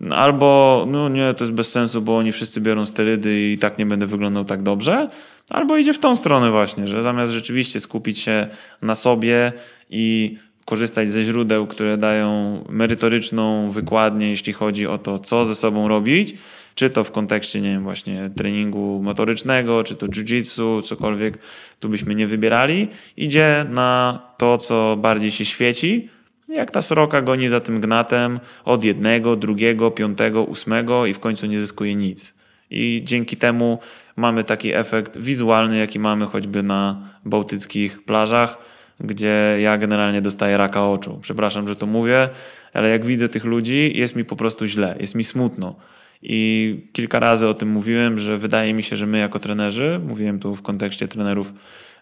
No albo, no nie, to jest bez sensu, bo oni wszyscy biorą sterydy i tak nie będę wyglądał tak dobrze. Albo idzie w tą stronę właśnie, że zamiast rzeczywiście skupić się na sobie i korzystać ze źródeł, które dają merytoryczną wykładnię, jeśli chodzi o to, co ze sobą robić, czy to w kontekście, nie wiem, właśnie treningu motorycznego, czy to jiu-jitsu, cokolwiek tu byśmy nie wybierali, idzie na to, co bardziej się świeci, jak ta sroka goni za tym gnatem od jednego, drugiego, piątego, ósmego i w końcu nie zyskuje nic. I dzięki temu mamy taki efekt wizualny, jaki mamy choćby na bałtyckich plażach, gdzie ja generalnie dostaję raka oczu. Przepraszam, że to mówię, ale jak widzę tych ludzi, jest mi po prostu źle, jest mi smutno. I kilka razy o tym mówiłem, że wydaje mi się, że my jako trenerzy, mówiłem tu w kontekście trenerów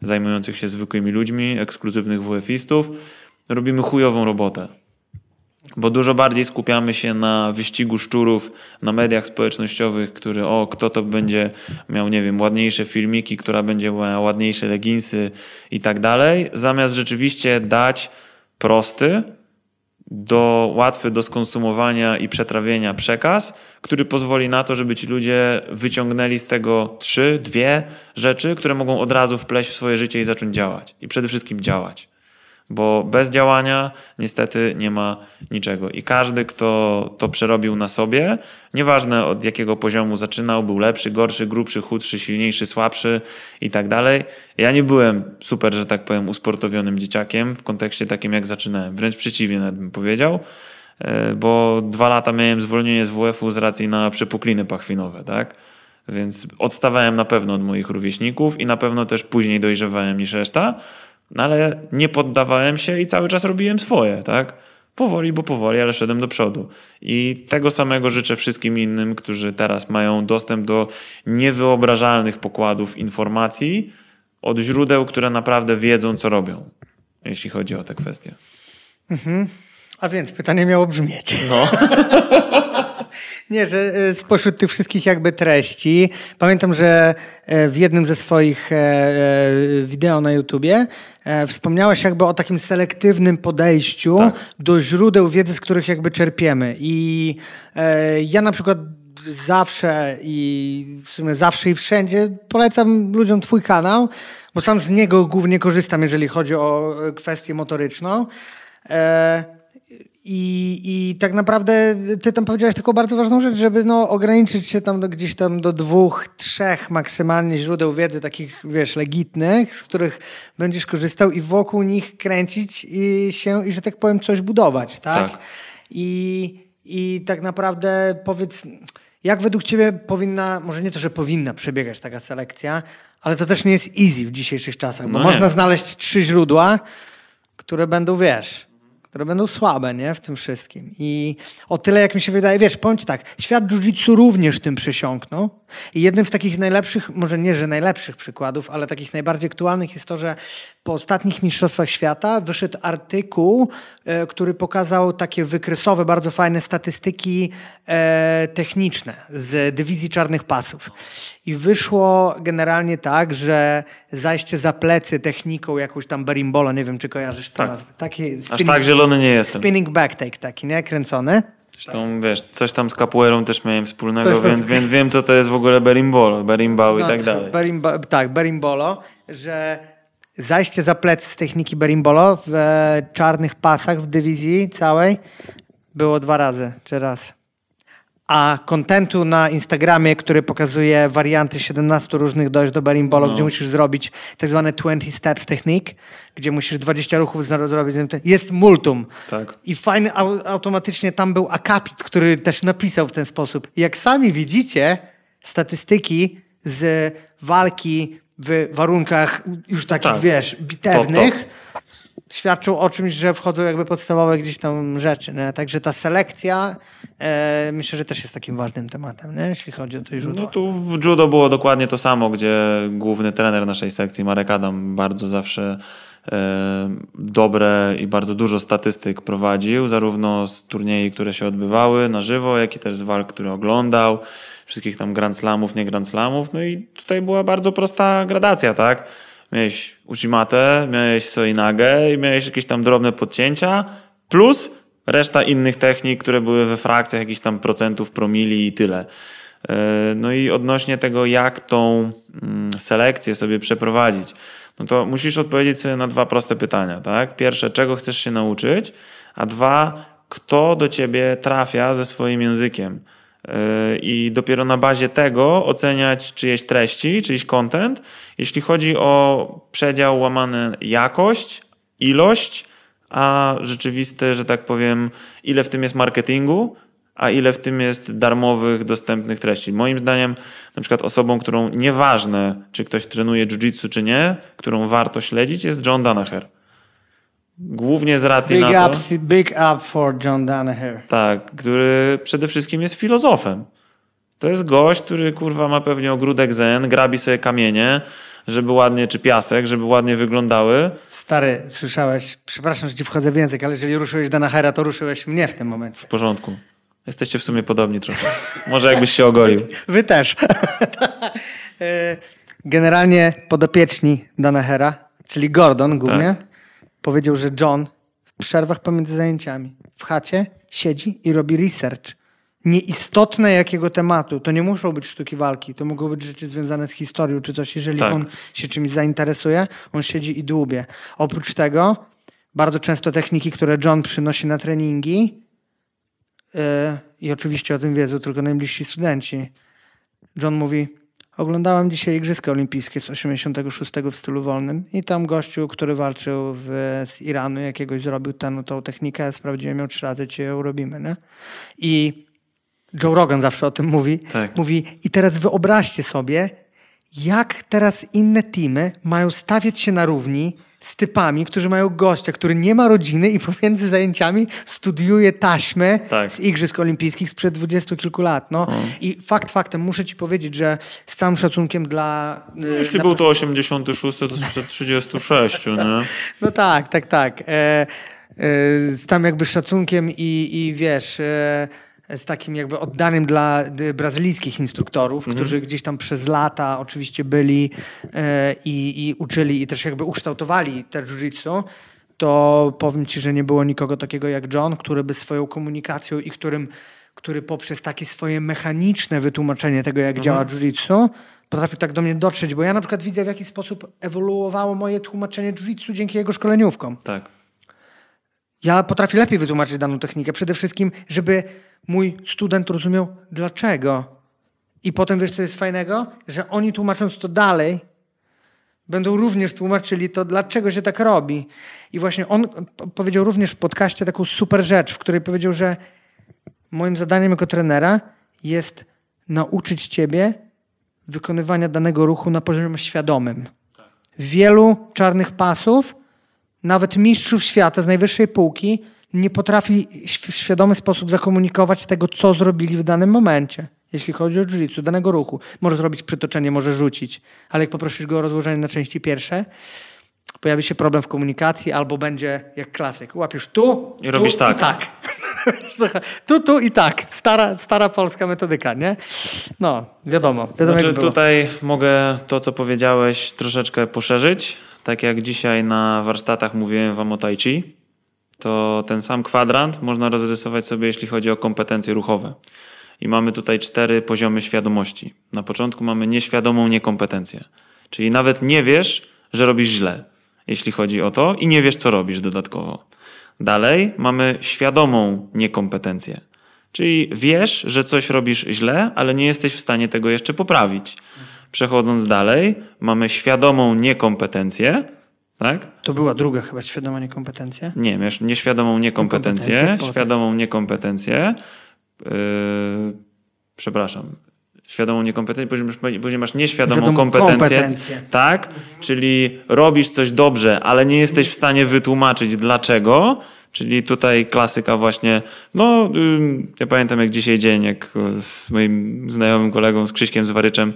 zajmujących się zwykłymi ludźmi, ekskluzywnych WF-istów, robimy chujową robotę bo dużo bardziej skupiamy się na wyścigu szczurów, na mediach społecznościowych, który o, kto to będzie miał, nie wiem, ładniejsze filmiki, która będzie miała ładniejsze leginsy i tak dalej, zamiast rzeczywiście dać prosty, do, łatwy do skonsumowania i przetrawienia przekaz, który pozwoli na to, żeby ci ludzie wyciągnęli z tego trzy, dwie rzeczy, które mogą od razu wpleść w swoje życie i zacząć działać. I przede wszystkim działać bo bez działania niestety nie ma niczego. I każdy, kto to przerobił na sobie, nieważne od jakiego poziomu zaczynał, był lepszy, gorszy, grubszy, chudszy, silniejszy, słabszy i tak dalej. Ja nie byłem super, że tak powiem, usportowionym dzieciakiem w kontekście takim, jak zaczynałem. Wręcz przeciwnie, nawet bym powiedział e, bo dwa lata miałem zwolnienie z WF-u z racji na przepukliny pachwinowe, tak? Więc odstawałem na pewno od moich rówieśników i na pewno też później dojrzewałem niż reszta, no ale nie poddawałem się i cały czas robiłem swoje, tak? Powoli, bo powoli, ale szedłem do przodu. I tego samego życzę wszystkim innym, którzy teraz mają dostęp do niewyobrażalnych pokładów informacji od źródeł, które naprawdę wiedzą, co robią, jeśli chodzi o te kwestie. Mhm. A więc pytanie miało brzmieć. No. Nie, że e, spośród tych wszystkich jakby treści, pamiętam, że e, w jednym ze swoich e, wideo na YouTubie wspomniałaś jakby o takim selektywnym podejściu tak. do źródeł wiedzy, z których jakby czerpiemy. I ja na przykład zawsze i w sumie zawsze i wszędzie polecam ludziom twój kanał, bo sam z niego głównie korzystam, jeżeli chodzi o kwestię motoryczną. I, I tak naprawdę ty tam powiedziałeś tylko bardzo ważną rzecz, żeby no, ograniczyć się tam do, gdzieś tam do dwóch, trzech maksymalnie źródeł wiedzy, takich wiesz, legitnych, z których będziesz korzystał i wokół nich kręcić i się i że tak powiem coś budować, tak? tak. I, I tak naprawdę powiedz, jak według ciebie powinna, może nie to, że powinna przebiegać taka selekcja, ale to też nie jest easy w dzisiejszych czasach, bo no można znaleźć trzy źródła, które będą, wiesz które będą słabe, nie? W tym wszystkim. I o tyle, jak mi się wydaje, wiesz, powiem ci tak, świat jiu również tym przesiąknął. I jednym z takich najlepszych, może nie, że najlepszych przykładów, ale takich najbardziej aktualnych jest to, że po ostatnich Mistrzostwach Świata wyszedł artykuł, e, który pokazał takie wykresowe, bardzo fajne statystyki e, techniczne z dywizji czarnych pasów. I wyszło generalnie tak, że zajście za plecy techniką jakąś tam berimbola, nie wiem, czy kojarzysz to? tak. nazwę. Takie, Aż tak, że nie jestem. Spinning back take taki, nie? Kręcony. Zresztą wiesz, coś tam z kapuerą też miałem wspólnego, więc, z... więc wiem co to jest w ogóle berimbolo, berimbał no, i tak dalej. Berimba, tak, berimbolo, że zajście za plecy z techniki berimbolo w e, czarnych pasach w dywizji całej było dwa razy, czy raz a kontentu na Instagramie, który pokazuje warianty 17 różnych dojść do berimbolo, no. gdzie musisz zrobić tak zwane 20 steps technique, gdzie musisz 20 ruchów zrobić, jest multum. Tak. I fajny, automatycznie tam był akapit, który też napisał w ten sposób. Jak sami widzicie, statystyki z walki w warunkach już takich, tak. wiesz, bitewnych, top, top świadczą o czymś, że wchodzą jakby podstawowe gdzieś tam rzeczy. Nie? Także ta selekcja e, myślę, że też jest takim ważnym tematem, nie? jeśli chodzi o to judo. No tu w judo było dokładnie to samo, gdzie główny trener naszej sekcji, Marek Adam, bardzo zawsze e, dobre i bardzo dużo statystyk prowadził, zarówno z turniejów, które się odbywały na żywo, jak i też z walk, które oglądał, wszystkich tam grand slamów, nie grand slamów, no i tutaj była bardzo prosta gradacja, tak? miałeś Uchimatę, miałeś Soinagę i miałeś jakieś tam drobne podcięcia, plus reszta innych technik, które były we frakcjach jakichś tam procentów, promili i tyle. E, no i odnośnie tego, jak tą mm, selekcję sobie przeprowadzić, no to musisz odpowiedzieć sobie na dwa proste pytania, tak? Pierwsze, czego chcesz się nauczyć, a dwa, kto do ciebie trafia ze swoim językiem i dopiero na bazie tego oceniać czyjeś treści, czyjś content. Jeśli chodzi o przedział łamany jakość, ilość, a rzeczywiste, że tak powiem, ile w tym jest marketingu, a ile w tym jest darmowych, dostępnych treści. Moim zdaniem, na przykład osobą, którą nieważne, czy ktoś trenuje jiu-jitsu, czy nie, którą warto śledzić, jest John Danaher. Głównie z racji big na to... Up, big up for John Danaher. Tak, który przede wszystkim jest filozofem. To jest gość, który kurwa ma pewnie ogródek zen, grabi sobie kamienie, żeby ładnie, czy piasek, żeby ładnie wyglądały. Stary, słyszałeś, przepraszam, że ci wchodzę więcej, ale jeżeli ruszyłeś Danahera, to ruszyłeś mnie w tym momencie. W porządku. Jesteście w sumie podobni trochę. Może jakbyś się ogolił. Wy, wy też. E, generalnie podopieczni Danahera, czyli Gordon głównie, tak. Powiedział, że John w przerwach pomiędzy zajęciami w chacie siedzi i robi research. Nieistotne jakiego tematu. To nie muszą być sztuki walki. To mogą być rzeczy związane z historią czy coś. Jeżeli tak. on się czymś zainteresuje, on siedzi i dłubie. Oprócz tego bardzo często techniki, które John przynosi na treningi yy, i oczywiście o tym wiedzą tylko najbliżsi studenci. John mówi, Oglądałem dzisiaj Igrzyska Olimpijskie z 86 w stylu wolnym i tam gościu, który walczył w, z Iranu, jakiegoś zrobił ten, tą technikę, sprawdziłem ją trzy razy, czy ją robimy. Nie? I Joe Rogan zawsze o tym mówi. Tak. Mówi, i teraz wyobraźcie sobie, jak teraz inne teamy mają stawiać się na równi z typami, którzy mają gościa, który nie ma rodziny i pomiędzy zajęciami studiuje taśmę tak. z Igrzysk Olimpijskich sprzed dwudziestu kilku lat. No. Mhm. I fakt faktem, muszę ci powiedzieć, że z całym szacunkiem dla... No, y, jeśli na... był to 86, to sprzed 36, nie? No tak, tak, tak. E, e, z tam jakby szacunkiem i, i wiesz... E, z takim jakby oddanym dla brazylijskich instruktorów, mhm. którzy gdzieś tam przez lata oczywiście byli e, i, i uczyli i też jakby ukształtowali te jiu-jitsu, to powiem ci, że nie było nikogo takiego jak John, który by swoją komunikacją i którym, który poprzez takie swoje mechaniczne wytłumaczenie tego, jak mhm. działa jiu-jitsu, potrafił tak do mnie dotrzeć, bo ja na przykład widzę, w jaki sposób ewoluowało moje tłumaczenie jiu-jitsu dzięki jego szkoleniówkom. Tak. Ja potrafię lepiej wytłumaczyć daną technikę. Przede wszystkim, żeby mój student rozumiał dlaczego. I potem wiesz, co jest fajnego? Że oni tłumacząc to dalej, będą również tłumaczyli to, dlaczego się tak robi. I właśnie on powiedział również w podcaście taką super rzecz, w której powiedział, że moim zadaniem jako trenera jest nauczyć ciebie wykonywania danego ruchu na poziomie świadomym. Tak. Wielu czarnych pasów nawet mistrzów świata z najwyższej półki nie potrafi w świadomy sposób zakomunikować tego, co zrobili w danym momencie. Jeśli chodzi o jiu danego ruchu. Może zrobić przytoczenie, może rzucić, ale jak poprosisz go o rozłożenie na części pierwsze, pojawi się problem w komunikacji albo będzie jak klasyk. Łapisz tu, I tu robisz tak. i tak. tak. tu, tu i tak. Stara, stara polska metodyka, nie? No, wiadomo. wiadomo znaczy, tutaj mogę to, co powiedziałeś, troszeczkę poszerzyć. Tak jak dzisiaj na warsztatach mówiłem Wam o tai chi, to ten sam kwadrant można rozrysować sobie, jeśli chodzi o kompetencje ruchowe. I mamy tutaj cztery poziomy świadomości. Na początku mamy nieświadomą niekompetencję, czyli nawet nie wiesz, że robisz źle, jeśli chodzi o to, i nie wiesz, co robisz dodatkowo. Dalej mamy świadomą niekompetencję, czyli wiesz, że coś robisz źle, ale nie jesteś w stanie tego jeszcze poprawić. Przechodząc dalej, mamy świadomą niekompetencję, tak? To była druga chyba świadoma niekompetencja. Nie, miesz, nieświadomą niekompetencję, niekompetencję tak. świadomą niekompetencję. Yy, przepraszam. Świadomą niekompetencję, później masz, później masz nieświadomą Świadomą kompetencję. kompetencję. Tak? Czyli robisz coś dobrze, ale nie jesteś w stanie wytłumaczyć dlaczego. Czyli tutaj klasyka właśnie, no yy, ja pamiętam jak dzisiaj dzień, jak z moim znajomym kolegą, z Krzyśkiem Zwaryczem,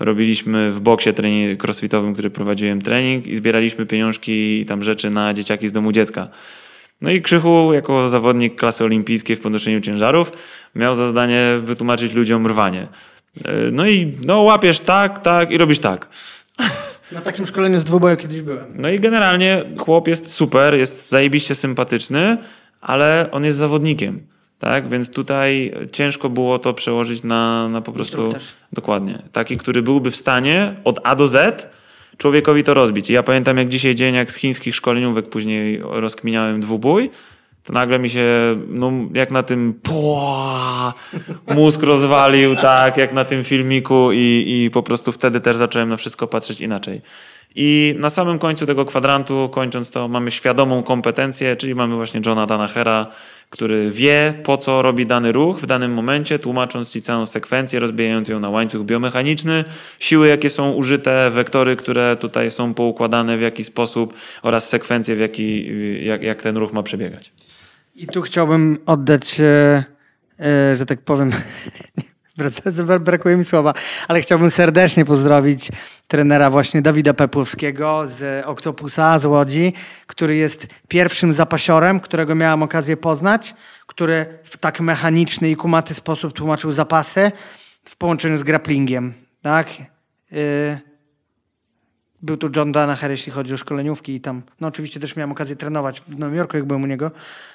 robiliśmy w boksie trening crossfitowym, który prowadziłem trening i zbieraliśmy pieniążki i tam rzeczy na dzieciaki z domu dziecka. No i Krzychu, jako zawodnik klasy olimpijskiej w podnoszeniu ciężarów, miał za zadanie wytłumaczyć ludziom rwanie. E, no i no, łapiesz tak, tak i robisz tak. Na takim szkoleniu z dwuboju kiedyś byłem. No i generalnie chłop jest super, jest zajebiście sympatyczny, ale on jest zawodnikiem. Tak, więc tutaj ciężko było to przełożyć na, na po prostu. Dokładnie. Taki, który byłby w stanie od A do Z człowiekowi to rozbić. I ja pamiętam, jak dzisiaj dzień, jak z chińskich szkoleniówek później rozkminiałem dwubój, to nagle mi się, no jak na tym pua, mózg rozwalił, tak, jak na tym filmiku i, i po prostu wtedy też zacząłem na wszystko patrzeć inaczej. I na samym końcu tego kwadrantu, kończąc to, mamy świadomą kompetencję, czyli mamy właśnie Johna Danahera, który wie, po co robi dany ruch w danym momencie, tłumacząc ci całą sekwencję, rozbijając ją na łańcuch biomechaniczny, siły, jakie są użyte, wektory, które tutaj są poukładane, w jaki sposób oraz sekwencję, w jaki, jak, jak ten ruch ma przebiegać. I tu chciałbym oddać, e, że tak powiem, Brakuje mi słowa, ale chciałbym serdecznie pozdrowić trenera właśnie Dawida Pepłowskiego z Oktopusa z Łodzi, który jest pierwszym zapasiorem, którego miałem okazję poznać, który w tak mechaniczny i kumaty sposób tłumaczył zapasy w połączeniu z grapplingiem. Tak? Y, był tu John Danaher, jeśli chodzi o szkoleniówki i tam, no oczywiście też miałem okazję trenować w Nowym Jorku, jak byłem u niego,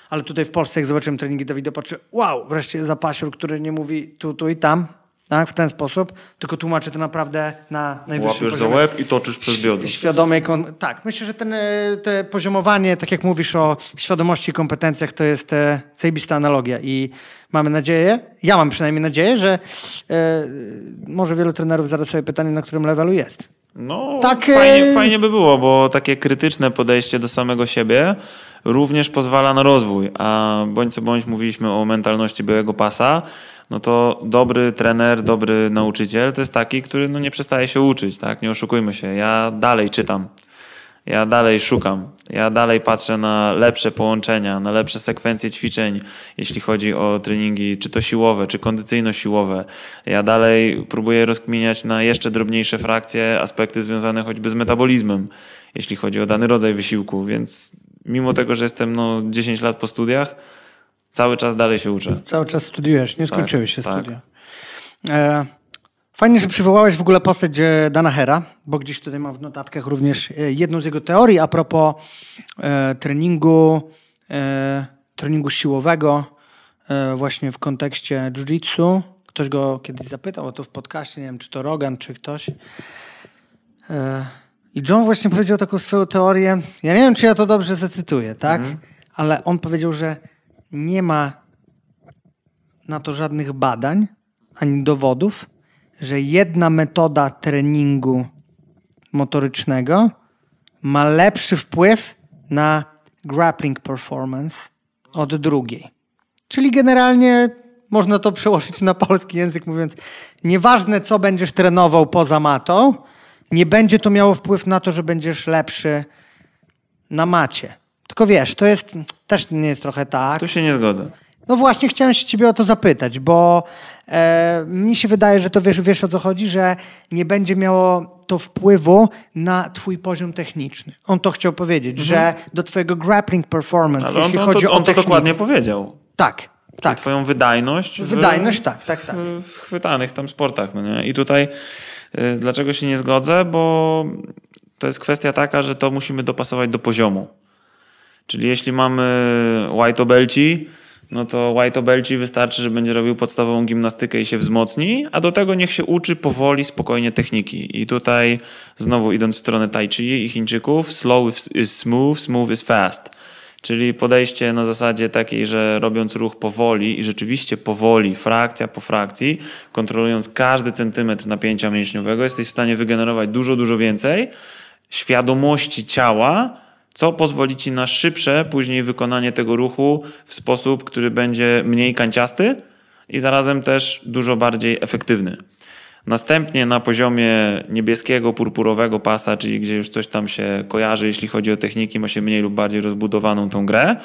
ale tutaj w Polsce, jak zobaczyłem treningi Dawida, patrzę, wow, wreszcie zapasiór, który nie mówi tu, tu i tam, tak, w ten sposób, tylko tłumaczy to naprawdę na najwyższym Łapiesz poziomie. za łeb i toczysz przez biodro. Świadomie, tak, myślę, że ten, e, te poziomowanie, tak jak mówisz o świadomości i kompetencjach, to jest e, zajebista analogia i mamy nadzieję, ja mam przynajmniej nadzieję, że e, może wielu trenerów zada sobie pytanie, na którym levelu jest no, tak, e, fajnie, fajnie by było, bo takie krytyczne podejście do samego siebie również pozwala na rozwój. A bądź co bądź mówiliśmy o mentalności byłego pasa, no to dobry trener, dobry nauczyciel to jest taki, który no nie przestaje się uczyć, tak? Nie oszukujmy się. Ja dalej czytam. Ja dalej szukam, ja dalej patrzę na lepsze połączenia, na lepsze sekwencje ćwiczeń, jeśli chodzi o treningi, czy to siłowe, czy kondycyjno-siłowe. Ja dalej próbuję rozkminiać na jeszcze drobniejsze frakcje aspekty związane choćby z metabolizmem, jeśli chodzi o dany rodzaj wysiłku. Więc mimo tego, że jestem no, 10 lat po studiach, cały czas dalej się uczę. Cały czas studiujesz, nie skończyłeś tak, się tak. studia. E, Fajnie, że przywołałeś w ogóle postać e, Dana Hera, bo gdzieś tutaj mam w notatkach również e, jedną z jego teorii a propos e, treningu, e, treningu siłowego e, właśnie w kontekście jiu-jitsu. Ktoś go kiedyś zapytał o to w podcaście, nie wiem czy to Rogan, czy ktoś. E, I John właśnie powiedział taką swoją teorię. Ja nie wiem, czy ja to dobrze zacytuję, tak? Mhm. Ale on powiedział, że nie ma na to żadnych badań ani dowodów, że jedna metoda treningu motorycznego ma lepszy wpływ na grappling performance od drugiej. Czyli generalnie można to przełożyć na polski język, mówiąc: nieważne co będziesz trenował poza matą, nie będzie to miało wpływu na to, że będziesz lepszy na macie. Tylko wiesz, to jest też nie jest trochę tak. Tu się nie zgodzę. No właśnie chciałem się ciebie o to zapytać, bo e, mi się wydaje, że to wiesz, wiesz o co chodzi, że nie będzie miało to wpływu na twój poziom techniczny. On to chciał powiedzieć, mhm. że do twojego grappling performance, Ale jeśli on, chodzi on, o technikę... On to dokładnie powiedział. Tak, tak. Twoją wydajność. Wydajność, w, tak, tak, tak. W, tak. w chwytanych tam sportach, no nie? I tutaj y, dlaczego się nie zgodzę? Bo to jest kwestia taka, że to musimy dopasować do poziomu. Czyli jeśli mamy white obelci, no to White Obelci wystarczy, że będzie robił podstawową gimnastykę i się wzmocni, a do tego niech się uczy powoli, spokojnie techniki. I tutaj znowu idąc w stronę tai chi i Chińczyków, slow is smooth, smooth is fast. Czyli podejście na zasadzie takiej, że robiąc ruch powoli i rzeczywiście powoli, frakcja po frakcji, kontrolując każdy centymetr napięcia mięśniowego, jesteś w stanie wygenerować dużo, dużo więcej świadomości ciała, co pozwoli Ci na szybsze później wykonanie tego ruchu w sposób, który będzie mniej kanciasty i zarazem też dużo bardziej efektywny. Następnie na poziomie niebieskiego, purpurowego pasa, czyli gdzie już coś tam się kojarzy, jeśli chodzi o techniki, ma się mniej lub bardziej rozbudowaną tą grę,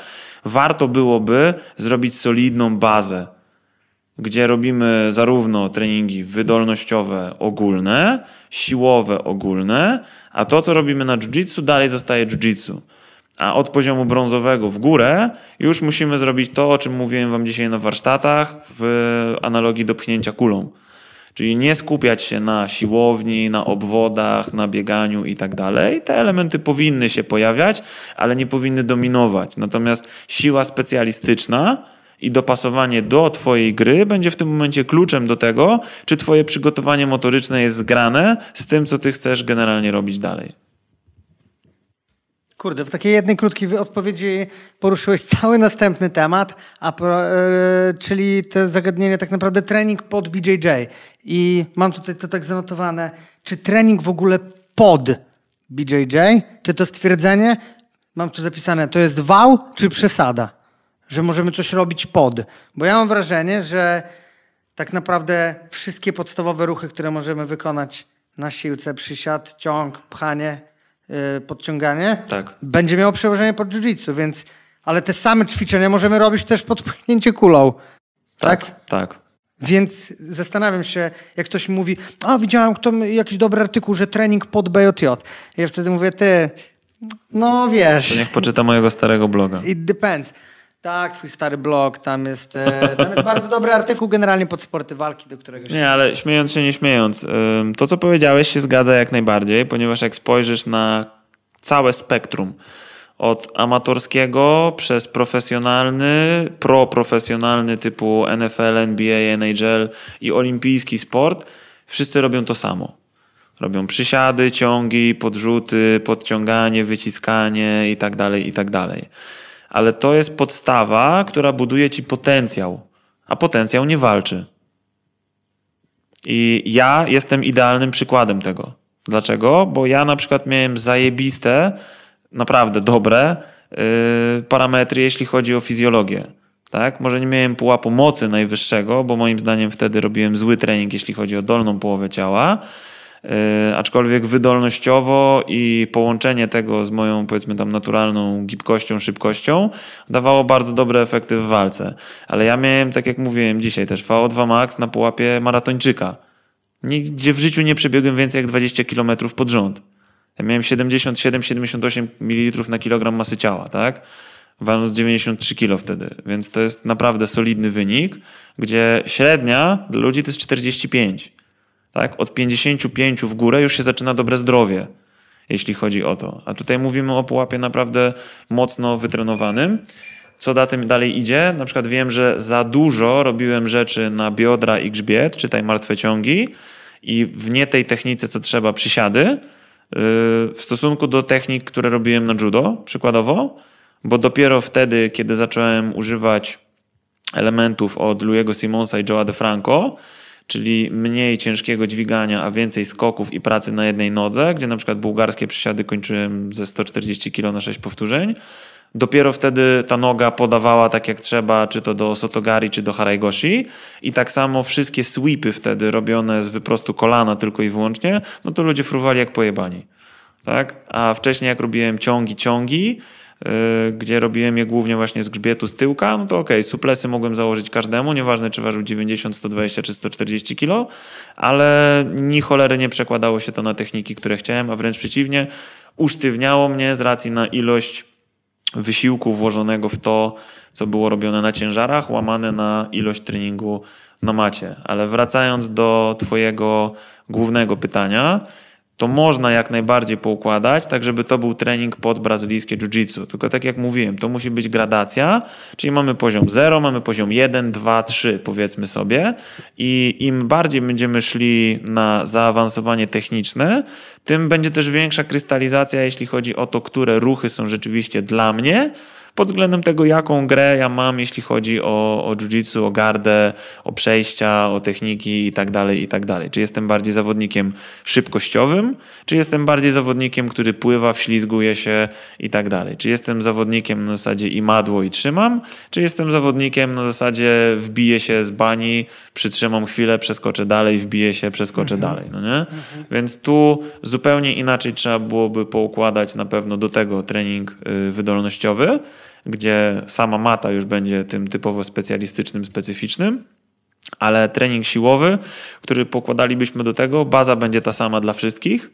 warto byłoby zrobić solidną bazę gdzie robimy zarówno treningi wydolnościowe ogólne, siłowe ogólne, a to, co robimy na jiu-jitsu, dalej zostaje jiu-jitsu. A od poziomu brązowego w górę już musimy zrobić to, o czym mówiłem Wam dzisiaj na warsztatach, w analogii do pchnięcia kulą. Czyli nie skupiać się na siłowni, na obwodach, na bieganiu i tak dalej. Te elementy powinny się pojawiać, ale nie powinny dominować. Natomiast siła specjalistyczna i dopasowanie do Twojej gry będzie w tym momencie kluczem do tego, czy Twoje przygotowanie motoryczne jest zgrane z tym, co Ty chcesz generalnie robić dalej. Kurde, w takiej jednej krótkiej odpowiedzi poruszyłeś cały następny temat, a pro, yy, czyli te zagadnienie tak naprawdę trening pod BJJ. I mam tutaj to tak zanotowane. Czy trening w ogóle pod BJJ? Czy to stwierdzenie? Mam tu zapisane, to jest wał czy przesada? że możemy coś robić pod. Bo ja mam wrażenie, że tak naprawdę wszystkie podstawowe ruchy, które możemy wykonać na siłce, przysiad, ciąg, pchanie, yy, podciąganie, tak. będzie miało przełożenie pod jiu-jitsu, więc ale te same ćwiczenia możemy robić też pod pchnięcie kulą. Tak? Tak. tak. Więc zastanawiam się, jak ktoś mówi, a widziałem kto, jakiś dobry artykuł, że trening pod BJJ. I ja wtedy mówię, ty, no wiesz. To niech poczyta mojego starego bloga. It depends. Tak, twój stary blog, tam jest, e, tam jest bardzo dobry artykuł generalnie pod sporty walki, do którego się... Nie, ale śmiejąc się, nie śmiejąc, to co powiedziałeś się zgadza jak najbardziej, ponieważ jak spojrzysz na całe spektrum, od amatorskiego przez profesjonalny, pro-profesjonalny typu NFL, NBA, NHL i olimpijski sport, wszyscy robią to samo. Robią przysiady, ciągi, podrzuty, podciąganie, wyciskanie tak itd. Tak ale to jest podstawa, która buduje ci potencjał, a potencjał nie walczy. I ja jestem idealnym przykładem tego. Dlaczego? Bo ja na przykład miałem zajebiste, naprawdę dobre yy, parametry, jeśli chodzi o fizjologię. Tak? Może nie miałem pułapu mocy najwyższego, bo moim zdaniem wtedy robiłem zły trening, jeśli chodzi o dolną połowę ciała, E, aczkolwiek wydolnościowo i połączenie tego z moją powiedzmy tam naturalną gibkością, szybkością dawało bardzo dobre efekty w walce. Ale ja miałem, tak jak mówiłem dzisiaj też, VO2 max na pułapie maratończyka. Nigdzie w życiu nie przebiegłem więcej jak 20 km pod rząd. Ja miałem 77-78 ml na kilogram masy ciała, tak? ważąc 93 kg wtedy, więc to jest naprawdę solidny wynik, gdzie średnia dla ludzi to jest 45 tak? Od 55 w górę już się zaczyna dobre zdrowie, jeśli chodzi o to. A tutaj mówimy o pułapie naprawdę mocno wytrenowanym. Co da tym dalej idzie? Na przykład wiem, że za dużo robiłem rzeczy na biodra i grzbiet, czytaj martwe ciągi i w nie tej technice, co trzeba, przysiady, yy, w stosunku do technik, które robiłem na judo, przykładowo, bo dopiero wtedy, kiedy zacząłem używać elementów od Louis'ego Simonsa i Joe'a DeFranco, czyli mniej ciężkiego dźwigania, a więcej skoków i pracy na jednej nodze, gdzie na przykład bułgarskie przysiady kończyłem ze 140 kg na 6 powtórzeń. Dopiero wtedy ta noga podawała tak jak trzeba, czy to do Sotogari, czy do harajgosi. I tak samo wszystkie sweepy wtedy robione z wyprostu kolana tylko i wyłącznie, no to ludzie fruwali jak pojebani. Tak? A wcześniej jak robiłem ciągi, ciągi, Y, gdzie robiłem je głównie właśnie z grzbietu, z tyłka, no to ok, suplesy mogłem założyć każdemu, nieważne czy ważył 90, 120 czy 140 kg, ale ni cholery nie przekładało się to na techniki, które chciałem, a wręcz przeciwnie, usztywniało mnie z racji na ilość wysiłku włożonego w to, co było robione na ciężarach, łamane na ilość treningu na macie. Ale wracając do Twojego głównego pytania, to można jak najbardziej poukładać, tak żeby to był trening pod brazylijskie jiu-jitsu. Tylko tak jak mówiłem, to musi być gradacja, czyli mamy poziom 0, mamy poziom 1, 2, 3 powiedzmy sobie i im bardziej będziemy szli na zaawansowanie techniczne, tym będzie też większa krystalizacja, jeśli chodzi o to, które ruchy są rzeczywiście dla mnie, pod względem tego, jaką grę ja mam, jeśli chodzi o, o jiu-jitsu, o gardę, o przejścia, o techniki i tak dalej, i tak dalej. Czy jestem bardziej zawodnikiem szybkościowym, czy jestem bardziej zawodnikiem, który pływa, wślizguje się i tak dalej. Czy jestem zawodnikiem na zasadzie i madło i trzymam, czy jestem zawodnikiem na zasadzie wbiję się z bani, przytrzymam chwilę, przeskoczę dalej, wbiję się, przeskoczę mhm. dalej, no nie? Mhm. Więc tu zupełnie inaczej trzeba byłoby poukładać na pewno do tego trening y, wydolnościowy, gdzie sama mata już będzie tym typowo specjalistycznym, specyficznym ale trening siłowy, który pokładalibyśmy do tego, baza będzie ta sama dla wszystkich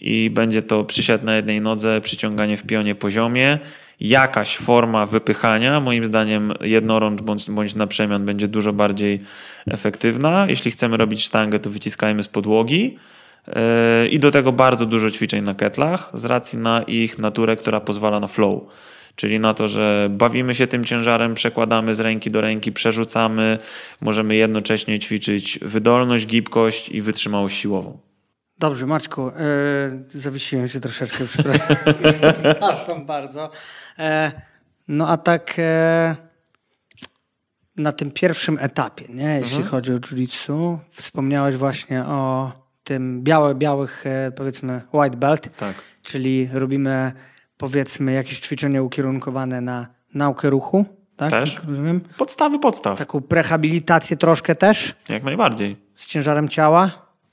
i będzie to przysiad na jednej nodze, przyciąganie w pionie poziomie, jakaś forma wypychania, moim zdaniem jednorącz bądź, bądź na przemian będzie dużo bardziej efektywna. Jeśli chcemy robić sztangę, to wyciskajmy z podłogi. Yy, I do tego bardzo dużo ćwiczeń na ketlach z racji na ich naturę, która pozwala na flow. Czyli na to, że bawimy się tym ciężarem, przekładamy z ręki do ręki, przerzucamy, możemy jednocześnie ćwiczyć wydolność, gibkość i wytrzymałość siłową. Dobrze, Maćku, e, zawiesiłem się troszeczkę, przepraszam, bardzo. E, no a tak e, na tym pierwszym etapie, nie, jeśli mhm. chodzi o jiu-jitsu, wspomniałeś właśnie o tym białe, białych, powiedzmy, white belt, tak. czyli robimy powiedzmy jakieś ćwiczenie ukierunkowane na naukę ruchu, tak? Też. Tak rozumiem. Podstawy podstaw. Taką prehabilitację troszkę też. Jak najbardziej. Z ciężarem ciała.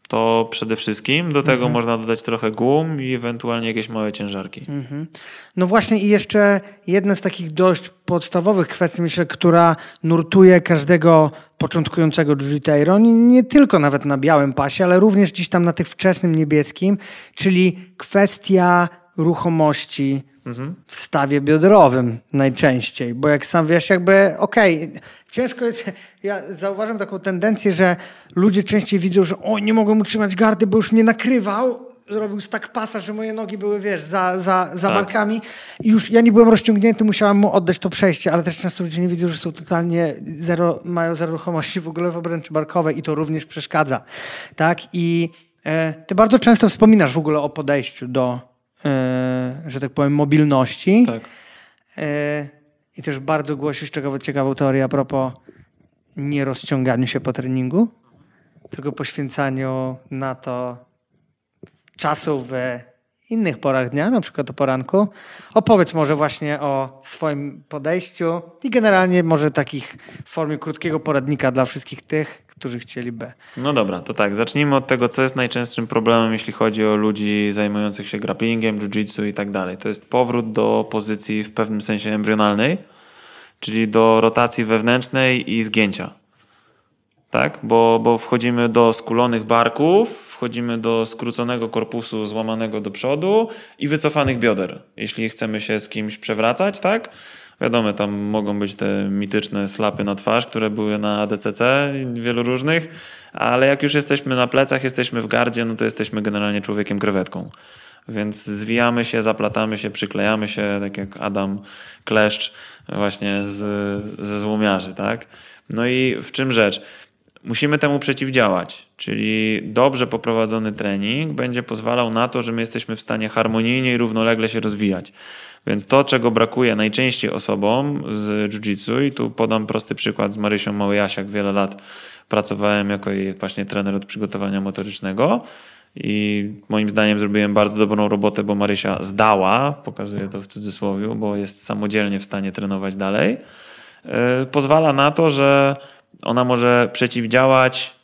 To przede wszystkim do tego mhm. można dodać trochę gum i ewentualnie jakieś małe ciężarki. Mhm. No właśnie, i jeszcze jedna z takich dość podstawowych kwestii, myślę, która nurtuje każdego początkującego jiu-jitsu, nie tylko nawet na białym pasie, ale również gdzieś tam na tych wczesnym niebieskim, czyli kwestia ruchomości mhm. w stawie biodrowym najczęściej, bo jak sam wiesz, jakby okej, okay, ciężko jest, ja zauważam taką tendencję, że ludzie częściej widzą, że o, nie mogłem utrzymać gardy, bo już mnie nakrywał, robił tak pasa, że moje nogi były, wiesz, za, za, za tak. barkami i już ja nie byłem rozciągnięty, musiałem mu oddać to przejście, ale też często ludzie nie widzą, że są totalnie zero, mają zero ruchomości w ogóle w obręczy barkowej i to również przeszkadza, tak? I e, ty bardzo często wspominasz w ogóle o podejściu do E, że tak powiem, mobilności. Tak. E, I też bardzo głosisz ciekawą, ciekawą teorię a propos nie rozciąganiu się po treningu, tylko poświęcaniu na to czasu w innych porach dnia, na przykład o poranku. Opowiedz może właśnie o swoim podejściu i generalnie może takich w formie krótkiego poradnika dla wszystkich tych, którzy chcieliby. No dobra, to tak, zacznijmy od tego, co jest najczęstszym problemem, jeśli chodzi o ludzi zajmujących się grapplingiem, jiu-jitsu i tak dalej. To jest powrót do pozycji w pewnym sensie embrionalnej, czyli do rotacji wewnętrznej i zgięcia tak? Bo, bo wchodzimy do skulonych barków, wchodzimy do skróconego korpusu złamanego do przodu i wycofanych bioder, jeśli chcemy się z kimś przewracać, tak? Wiadomo, tam mogą być te mityczne slapy na twarz, które były na ADCC, wielu różnych, ale jak już jesteśmy na plecach, jesteśmy w gardzie, no to jesteśmy generalnie człowiekiem krewetką. Więc zwijamy się, zaplatamy się, przyklejamy się, tak jak Adam Kleszcz właśnie z, ze złomiarzy, tak? No i w czym rzecz? Musimy temu przeciwdziałać, czyli dobrze poprowadzony trening będzie pozwalał na to, że my jesteśmy w stanie harmonijnie i równolegle się rozwijać. Więc to, czego brakuje najczęściej osobom z jiu-jitsu, i tu podam prosty przykład z Marysią Małejasiak, wiele lat pracowałem jako jej właśnie trener od przygotowania motorycznego, i moim zdaniem zrobiłem bardzo dobrą robotę, bo Marysia zdała, pokazuję to w cudzysłowie, bo jest samodzielnie w stanie trenować dalej. E, pozwala na to, że ona może przeciwdziałać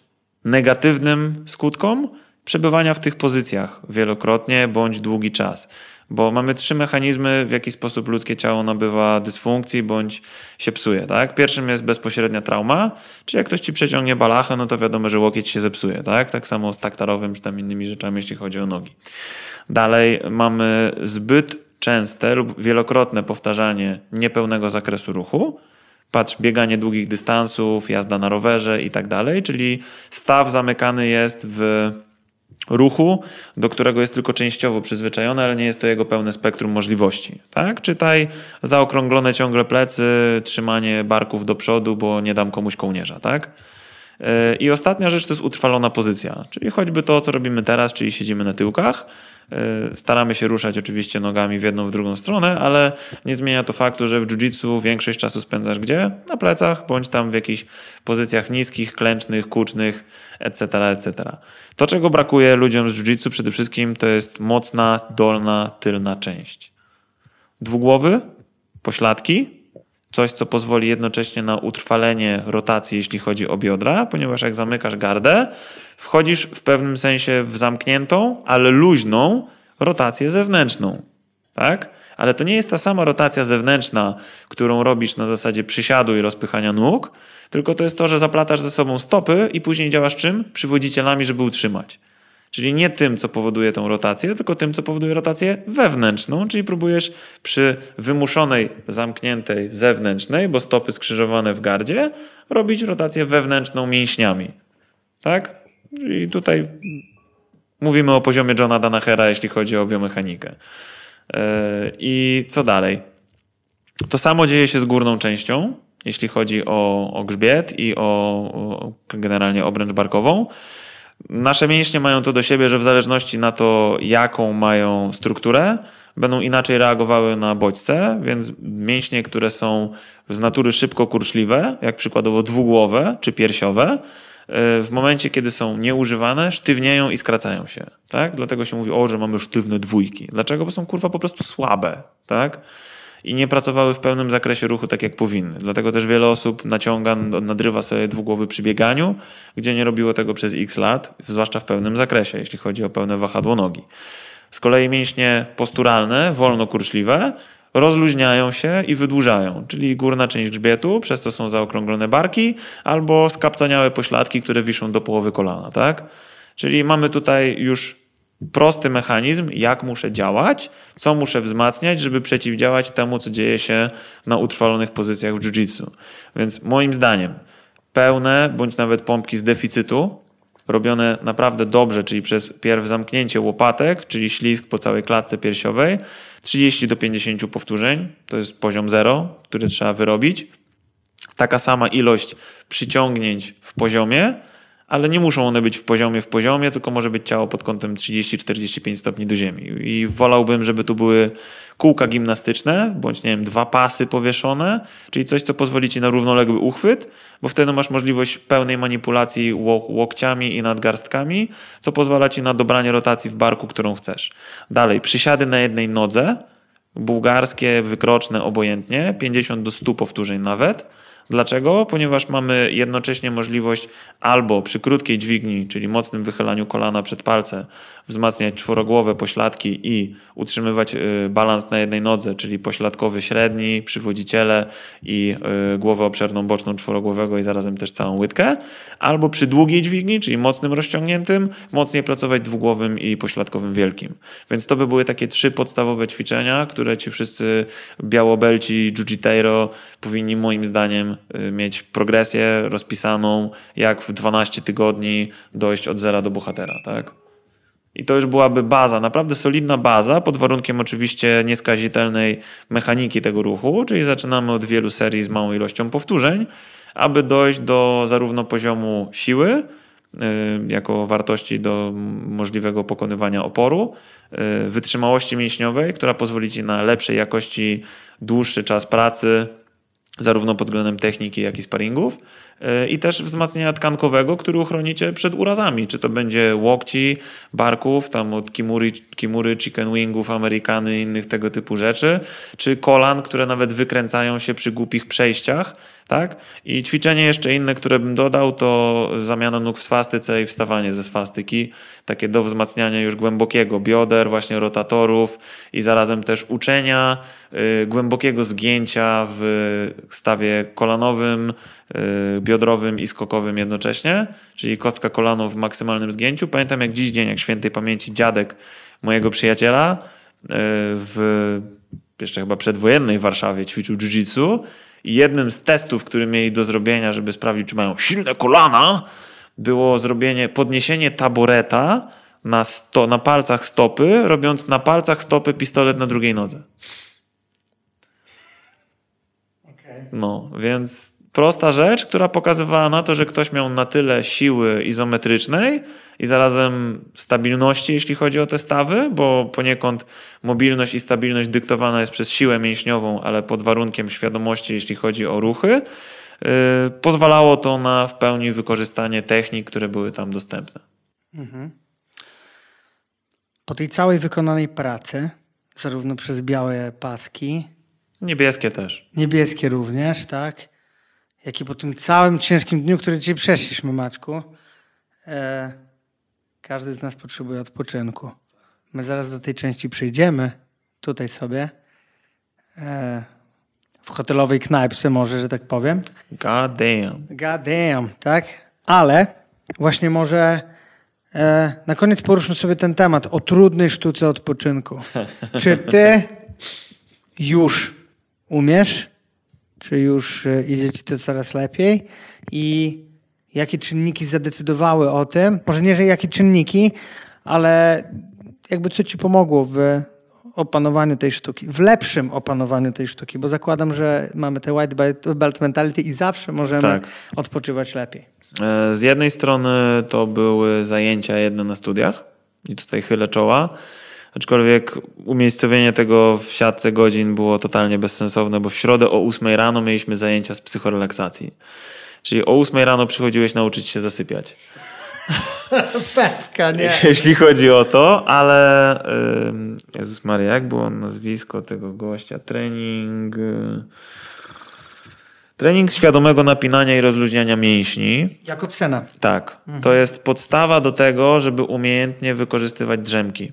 negatywnym skutkom przebywania w tych pozycjach wielokrotnie bądź długi czas. Bo mamy trzy mechanizmy, w jaki sposób ludzkie ciało nabywa dysfunkcji bądź się psuje. Tak? Pierwszym jest bezpośrednia trauma, czyli jak ktoś ci przeciągnie balachę, no to wiadomo, że łokieć się zepsuje. Tak, tak samo z taktarowym czy tam innymi rzeczami, jeśli chodzi o nogi. Dalej mamy zbyt częste lub wielokrotne powtarzanie niepełnego zakresu ruchu, Patrz, bieganie długich dystansów, jazda na rowerze i tak dalej, czyli staw zamykany jest w ruchu, do którego jest tylko częściowo przyzwyczajony, ale nie jest to jego pełne spektrum możliwości. Tak? Czytaj zaokrąglone ciągle plecy, trzymanie barków do przodu, bo nie dam komuś kołnierza. Tak? Yy, I ostatnia rzecz to jest utrwalona pozycja, czyli choćby to, co robimy teraz, czyli siedzimy na tyłkach, E, staramy się ruszać oczywiście nogami w jedną, w drugą stronę, ale nie zmienia to faktu, że w jiu-jitsu większość czasu spędzasz gdzie? Na plecach, bądź tam w jakichś pozycjach niskich, klęcznych, kucznych, etc., etc. To, czego brakuje ludziom z jiu-jitsu przede wszystkim, to jest mocna, dolna, tylna część. Dwugłowy, pośladki, coś, co pozwoli jednocześnie na utrwalenie rotacji, jeśli chodzi o biodra, ponieważ jak zamykasz gardę, wchodzisz w pewnym sensie w zamkniętą, ale luźną rotację zewnętrzną. Tak? Ale to nie jest ta sama rotacja zewnętrzna, którą robisz na zasadzie przysiadu i rozpychania nóg, tylko to jest to, że zaplatasz ze sobą stopy i później działasz czym? Przywodzicielami, żeby utrzymać. Czyli nie tym, co powoduje tą rotację, tylko tym, co powoduje rotację wewnętrzną, czyli próbujesz przy wymuszonej, zamkniętej zewnętrznej, bo stopy skrzyżowane w gardzie, robić rotację wewnętrzną mięśniami. Tak? I tutaj mówimy o poziomie Johna Danachera, jeśli chodzi o biomechanikę. E, I co dalej? To samo dzieje się z górną częścią, jeśli chodzi o, o grzbiet i o, o generalnie obręcz barkową. Nasze mięśnie mają to do siebie, że w zależności na to, jaką mają strukturę, będą inaczej reagowały na bodźce, więc mięśnie, które są z natury szybko kurczliwe, jak przykładowo dwugłowe czy piersiowe, y, w momencie, kiedy są nieużywane, sztywnieją i skracają się. Tak? Dlatego się mówi, o, że mamy sztywne dwójki. Dlaczego? Bo są kurwa po prostu słabe. Tak? i nie pracowały w pełnym zakresie ruchu tak jak powinny. Dlatego też wiele osób naciąga, nadrywa sobie dwugłowy przy bieganiu, gdzie nie robiło tego przez x lat, zwłaszcza w pełnym zakresie, jeśli chodzi o pełne wahadło nogi. Z kolei mięśnie posturalne, wolno kurczliwe, rozluźniają się i wydłużają, czyli górna część grzbietu, przez to są zaokrąglone barki, albo skapcaniałe pośladki, które wiszą do połowy kolana, tak? Czyli mamy tutaj już prosty mechanizm, jak muszę działać, co muszę wzmacniać, żeby przeciwdziałać temu, co dzieje się na utrwalonych pozycjach w jiu-jitsu. Więc moim zdaniem pełne bądź nawet pompki z deficytu, robione naprawdę dobrze, czyli przez pierw zamknięcie łopatek, czyli ślizg po całej klatce piersiowej, 30 do 50 powtórzeń, to jest poziom 0, który trzeba wyrobić. Taka sama ilość przyciągnięć w poziomie, ale nie muszą one być w poziomie w poziomie, tylko może być ciało pod kątem 30-45 stopni do ziemi. I wolałbym, żeby tu były kółka gimnastyczne, bądź nie wiem, dwa pasy powieszone, czyli coś, co pozwoli ci na równoległy uchwyt, bo wtedy masz możliwość pełnej manipulacji łok łokciami i nadgarstkami, co pozwala ci na dobranie rotacji w barku, którą chcesz. Dalej, przysiady na jednej nodze, bułgarskie, wykroczne, obojętnie, 50 do 100 powtórzeń nawet Dlaczego? Ponieważ mamy jednocześnie możliwość albo przy krótkiej dźwigni, czyli mocnym wychylaniu kolana przed palce, wzmacniać czworogłowe pośladki i utrzymywać y, balans na jednej nodze, czyli pośladkowy średni, przywodziciele i y, głowę obszerną boczną czworogłowego i zarazem też całą łydkę, albo przy długiej dźwigni, czyli mocnym rozciągniętym, mocniej pracować dwugłowym i pośladkowym wielkim. Więc to by były takie trzy podstawowe ćwiczenia, które ci wszyscy białobelci jiu powinni moim zdaniem y, mieć progresję rozpisaną, jak w 12 tygodni dojść od zera do bohatera, tak? I to już byłaby baza, naprawdę solidna baza, pod warunkiem oczywiście nieskazitelnej mechaniki tego ruchu, czyli zaczynamy od wielu serii z małą ilością powtórzeń, aby dojść do zarówno poziomu siły, y, jako wartości do możliwego pokonywania oporu, y, wytrzymałości mięśniowej, która pozwoli ci na lepszej jakości dłuższy czas pracy, zarówno pod względem techniki, jak i sparingów E, i też wzmacniania tkankowego, który uchronicie przed urazami. Czy to będzie łokci, barków, tam od kimury, kimury chicken wingów, amerykany i innych tego typu rzeczy, czy kolan, które nawet wykręcają się przy głupich przejściach. Tak? I ćwiczenie jeszcze inne, które bym dodał, to zamiana nóg w swastyce i wstawanie ze swastyki, takie do wzmacniania już głębokiego bioder, właśnie rotatorów i zarazem też uczenia y, głębokiego zgięcia w stawie kolanowym, bioder y, biodrowym i skokowym jednocześnie, czyli kostka kolano w maksymalnym zgięciu. Pamiętam jak dziś dzień, jak świętej pamięci dziadek mojego przyjaciela e, w jeszcze chyba przedwojennej Warszawie ćwiczył jiu-jitsu i jednym z testów, który mieli do zrobienia, żeby sprawdzić, czy mają silne kolana, było zrobienie, podniesienie taboreta na, sto, na palcach stopy, robiąc na palcach stopy pistolet na drugiej nodze. No, więc prosta rzecz, która pokazywała na to, że ktoś miał na tyle siły izometrycznej i zarazem stabilności, jeśli chodzi o te stawy, bo poniekąd mobilność i stabilność dyktowana jest przez siłę mięśniową, ale pod warunkiem świadomości, jeśli chodzi o ruchy. Y, pozwalało to na w pełni wykorzystanie technik, które były tam dostępne. Mhm. Po tej całej wykonanej pracy, zarówno przez białe paski, Niebieskie też. Niebieskie również, tak jak i po tym całym ciężkim dniu, który dzisiaj przeszliśmy, Maczku, e, każdy z nas potrzebuje odpoczynku. My zaraz do tej części przyjdziemy, tutaj sobie, e, w hotelowej knajpce może, że tak powiem. God damn. God damn, tak? Ale właśnie może e, na koniec poruszmy sobie ten temat o trudnej sztuce odpoczynku. Czy ty już umiesz czy już e, idzie ci to coraz lepiej? I jakie czynniki zadecydowały o tym? Może nie, że jakie czynniki, ale jakby co ci pomogło w opanowaniu tej sztuki, w lepszym opanowaniu tej sztuki, bo zakładam, że mamy te white belt mentality i zawsze możemy tak. odpoczywać lepiej. E, z jednej strony to były zajęcia jedne na studiach i tutaj chylę czoła aczkolwiek umiejscowienie tego w siatce godzin było totalnie bezsensowne, bo w środę o 8 rano mieliśmy zajęcia z psychorelaksacji. Czyli o 8 rano przychodziłeś nauczyć się zasypiać. Pewka, nie. Jeśli chodzi o to, ale Jezus Maria, jak było nazwisko tego gościa? Trening. Y, trening świadomego napinania i rozluźniania mięśni. Jakobsena. Tak. To mhm. jest podstawa do tego, żeby umiejętnie wykorzystywać drzemki.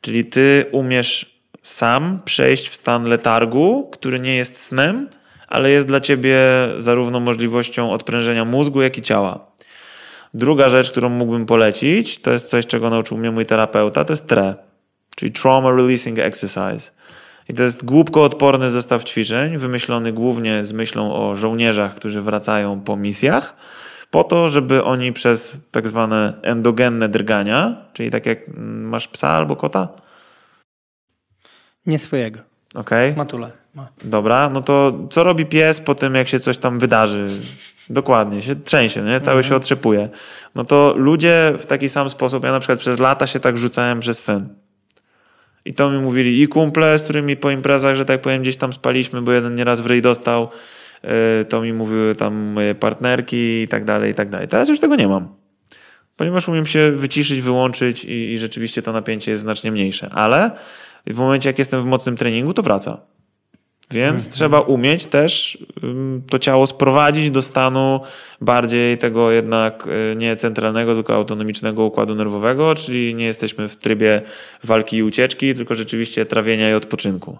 Czyli ty umiesz sam przejść w stan letargu, który nie jest snem, ale jest dla ciebie zarówno możliwością odprężenia mózgu, jak i ciała. Druga rzecz, którą mógłbym polecić, to jest coś, czego nauczył mnie mój terapeuta, to jest TRE, czyli Trauma Releasing Exercise. I to jest głupkoodporny zestaw ćwiczeń, wymyślony głównie z myślą o żołnierzach, którzy wracają po misjach po to, żeby oni przez tak zwane endogenne drgania, czyli tak jak mm, masz psa albo kota? Nie swojego. Okej. Okay. Matula. Ma. Dobra, no to co robi pies po tym, jak się coś tam wydarzy? Dokładnie, się trzęsie, nie? cały mhm. się otrzepuje. No to ludzie w taki sam sposób, ja na przykład przez lata się tak rzucałem przez sen. I to mi mówili i kumple, z którymi po imprezach, że tak powiem, gdzieś tam spaliśmy, bo jeden nieraz w ryj dostał E, to mi mówiły tam moje partnerki i tak dalej, i tak dalej. Teraz już tego nie mam, ponieważ umiem się wyciszyć, wyłączyć i, i rzeczywiście to napięcie jest znacznie mniejsze, ale w momencie jak jestem w mocnym treningu, to wraca. Więc mhm. trzeba umieć też to ciało sprowadzić do stanu bardziej tego jednak y, nie centralnego, tylko autonomicznego układu nerwowego, czyli nie jesteśmy w trybie walki i ucieczki, tylko rzeczywiście trawienia i odpoczynku.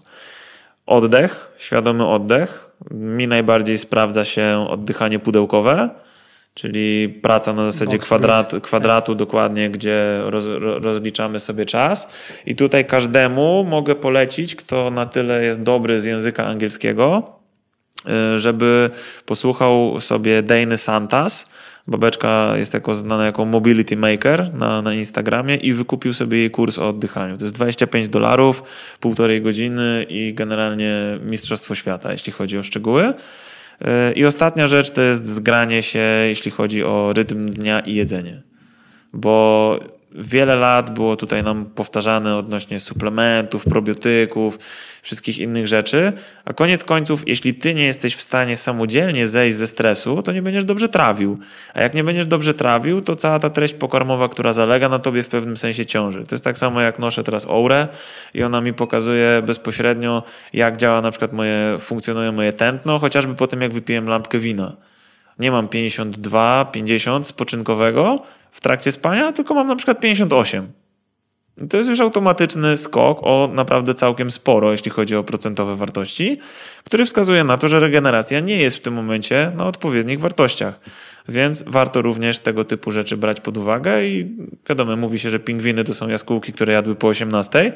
Oddech, świadomy oddech. Mi najbardziej sprawdza się oddychanie pudełkowe, czyli praca na zasadzie kwadratu, kwadratu dokładnie, gdzie roz, rozliczamy sobie czas. I tutaj każdemu mogę polecić, kto na tyle jest dobry z języka angielskiego, y, żeby posłuchał sobie Dejny Santas Babeczka jest jako znana jako Mobility Maker na, na Instagramie i wykupił sobie jej kurs o oddychaniu. To jest 25 dolarów, półtorej godziny i generalnie Mistrzostwo Świata, jeśli chodzi o szczegóły. E, I ostatnia rzecz to jest zgranie się, jeśli chodzi o rytm dnia i jedzenie. Bo wiele lat było tutaj nam powtarzane odnośnie suplementów, probiotyków, wszystkich innych rzeczy, a koniec końców, jeśli ty nie jesteś w stanie samodzielnie zejść ze stresu, to nie będziesz dobrze trawił. A jak nie będziesz dobrze trawił, to cała ta treść pokarmowa, która zalega na tobie w pewnym sensie ciąży. To jest tak samo jak noszę teraz Ourę i ona mi pokazuje bezpośrednio, jak działa na przykład moje, funkcjonuje moje tętno, chociażby po tym, jak wypiłem lampkę wina. Nie mam 52, 50 spoczynkowego, w trakcie spania, tylko mam na przykład 58. I to jest już automatyczny skok o naprawdę całkiem sporo, jeśli chodzi o procentowe wartości, który wskazuje na to, że regeneracja nie jest w tym momencie na odpowiednich wartościach. Więc warto również tego typu rzeczy brać pod uwagę i wiadomo, mówi się, że pingwiny to są jaskółki, które jadły po 18,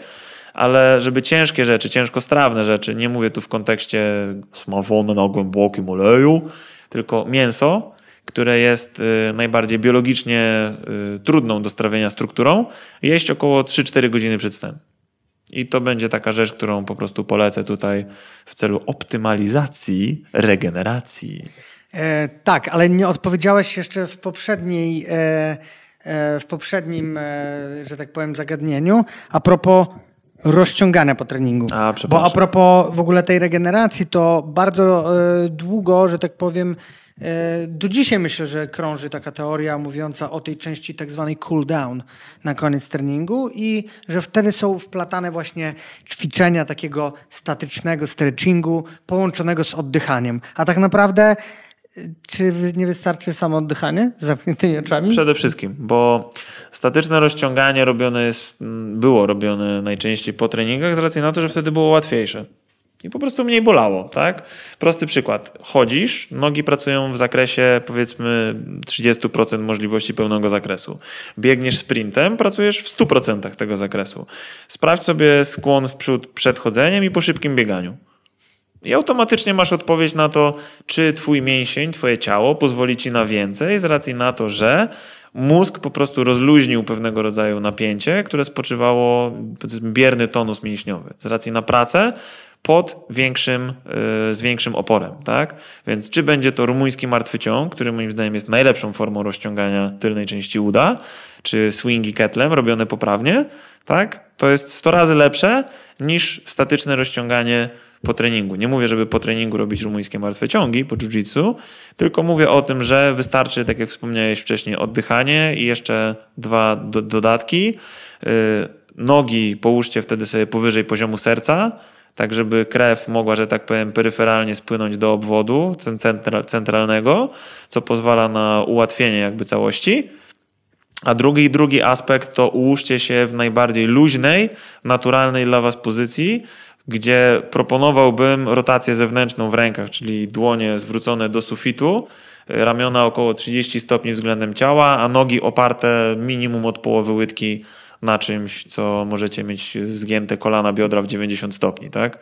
ale żeby ciężkie rzeczy, ciężkostrawne rzeczy, nie mówię tu w kontekście smażone na głębokim oleju, tylko mięso, które jest y, najbardziej biologicznie y, trudną do strawienia strukturą, jeść około 3-4 godziny przed snem. I to będzie taka rzecz, którą po prostu polecę tutaj w celu optymalizacji regeneracji. E, tak, ale nie odpowiedziałeś jeszcze w poprzedniej, e, e w poprzednim, e, że tak powiem, zagadnieniu a propos rozciągania po treningu. A, Bo a propos w ogóle tej regeneracji, to bardzo e, długo, że tak powiem, E, do dzisiaj myślę, że krąży taka teoria mówiąca o tej części tak zwanej cool down na koniec treningu i że wtedy są wplatane właśnie ćwiczenia takiego statycznego stretchingu połączonego z oddychaniem. A tak naprawdę e, czy nie wystarczy samo oddychanie z zamkniętymi oczami? Przede wszystkim, bo statyczne rozciąganie robione jest, mm, było robione najczęściej po treningach z racji na to, że wtedy było łatwiejsze. I po prostu mniej bolało, tak? Prosty przykład. Chodzisz, nogi pracują w zakresie powiedzmy 30% możliwości pełnego zakresu. Biegniesz sprintem, pracujesz w 100% tego zakresu. Sprawdź sobie skłon w przód przed chodzeniem i po szybkim bieganiu. I automatycznie masz odpowiedź na to, czy twój mięsień, twoje ciało pozwoli ci na więcej z racji na to, że mózg po prostu rozluźnił pewnego rodzaju napięcie, które spoczywało, bierny tonus mięśniowy. Z racji na pracę pod większym, y, z większym oporem, tak? Więc czy będzie to rumuński martwy ciąg, który moim zdaniem jest najlepszą formą rozciągania tylnej części uda, czy swingi ketlem robione poprawnie, tak? To jest 100 razy lepsze niż statyczne rozciąganie po treningu. Nie mówię, żeby po treningu robić rumuńskie martwe ciągi po jiu-jitsu, tylko mówię o tym, że wystarczy, tak jak wspomniałeś wcześniej, oddychanie i jeszcze dwa do dodatki. Y, nogi połóżcie wtedy sobie powyżej poziomu serca, tak żeby krew mogła, że tak powiem, peryferalnie spłynąć do obwodu centralnego, co pozwala na ułatwienie jakby całości. A drugi drugi aspekt to ułóżcie się w najbardziej luźnej, naturalnej dla Was pozycji, gdzie proponowałbym rotację zewnętrzną w rękach, czyli dłonie zwrócone do sufitu, ramiona około 30 stopni względem ciała, a nogi oparte minimum od połowy łydki na czymś, co możecie mieć zgięte kolana, biodra w 90 stopni, tak?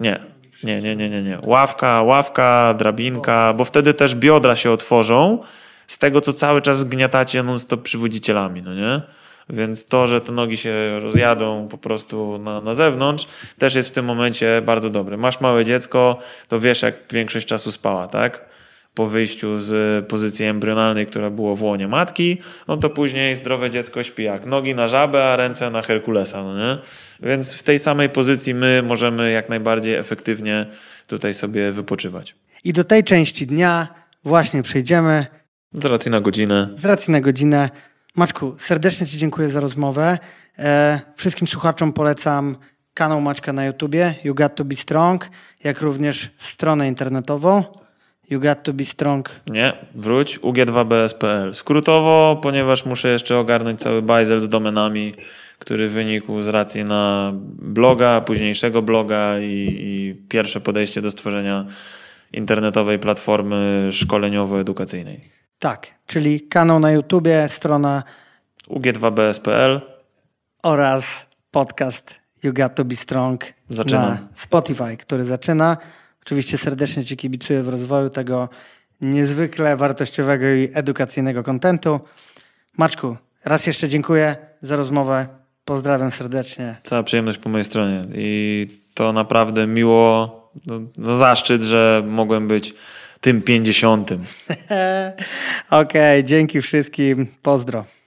Nie. Nie, nie, nie, nie, nie. Ławka, ławka, drabinka, bo wtedy też biodra się otworzą z tego, co cały czas zgniatacie non-stop przywodzicielami, no nie? Więc to, że te nogi się rozjadą po prostu na, na zewnątrz, też jest w tym momencie bardzo dobre. Masz małe dziecko, to wiesz, jak większość czasu spała, tak? po wyjściu z pozycji embrionalnej, która była w łonie matki, no to później zdrowe dziecko śpi jak nogi na żabę, a ręce na Herkulesa. No nie? Więc w tej samej pozycji my możemy jak najbardziej efektywnie tutaj sobie wypoczywać. I do tej części dnia właśnie przejdziemy. Z racji na godzinę. Z racji na godzinę. Maczku, serdecznie Ci dziękuję za rozmowę. E, wszystkim słuchaczom polecam kanał Maćka na YouTubie, You Got To Be Strong, jak również stronę internetową. You got to be strong. Nie, wróć. UG2BS.pl. Skrótowo, ponieważ muszę jeszcze ogarnąć cały bajzel z domenami, który wynikł z racji na bloga, późniejszego bloga i, i pierwsze podejście do stworzenia internetowej platformy szkoleniowo-edukacyjnej. Tak, czyli kanał na YouTubie, strona UG2BS.pl oraz podcast You Got To Be Strong Zaczynam. na Spotify, który zaczyna. Oczywiście serdecznie Ci kibicuję w rozwoju tego niezwykle wartościowego i edukacyjnego kontentu. Maczku, raz jeszcze dziękuję za rozmowę. Pozdrawiam serdecznie. Cała przyjemność po mojej stronie i to naprawdę miło, no, no zaszczyt, że mogłem być tym pięćdziesiątym. Okej, okay, dzięki wszystkim. Pozdro.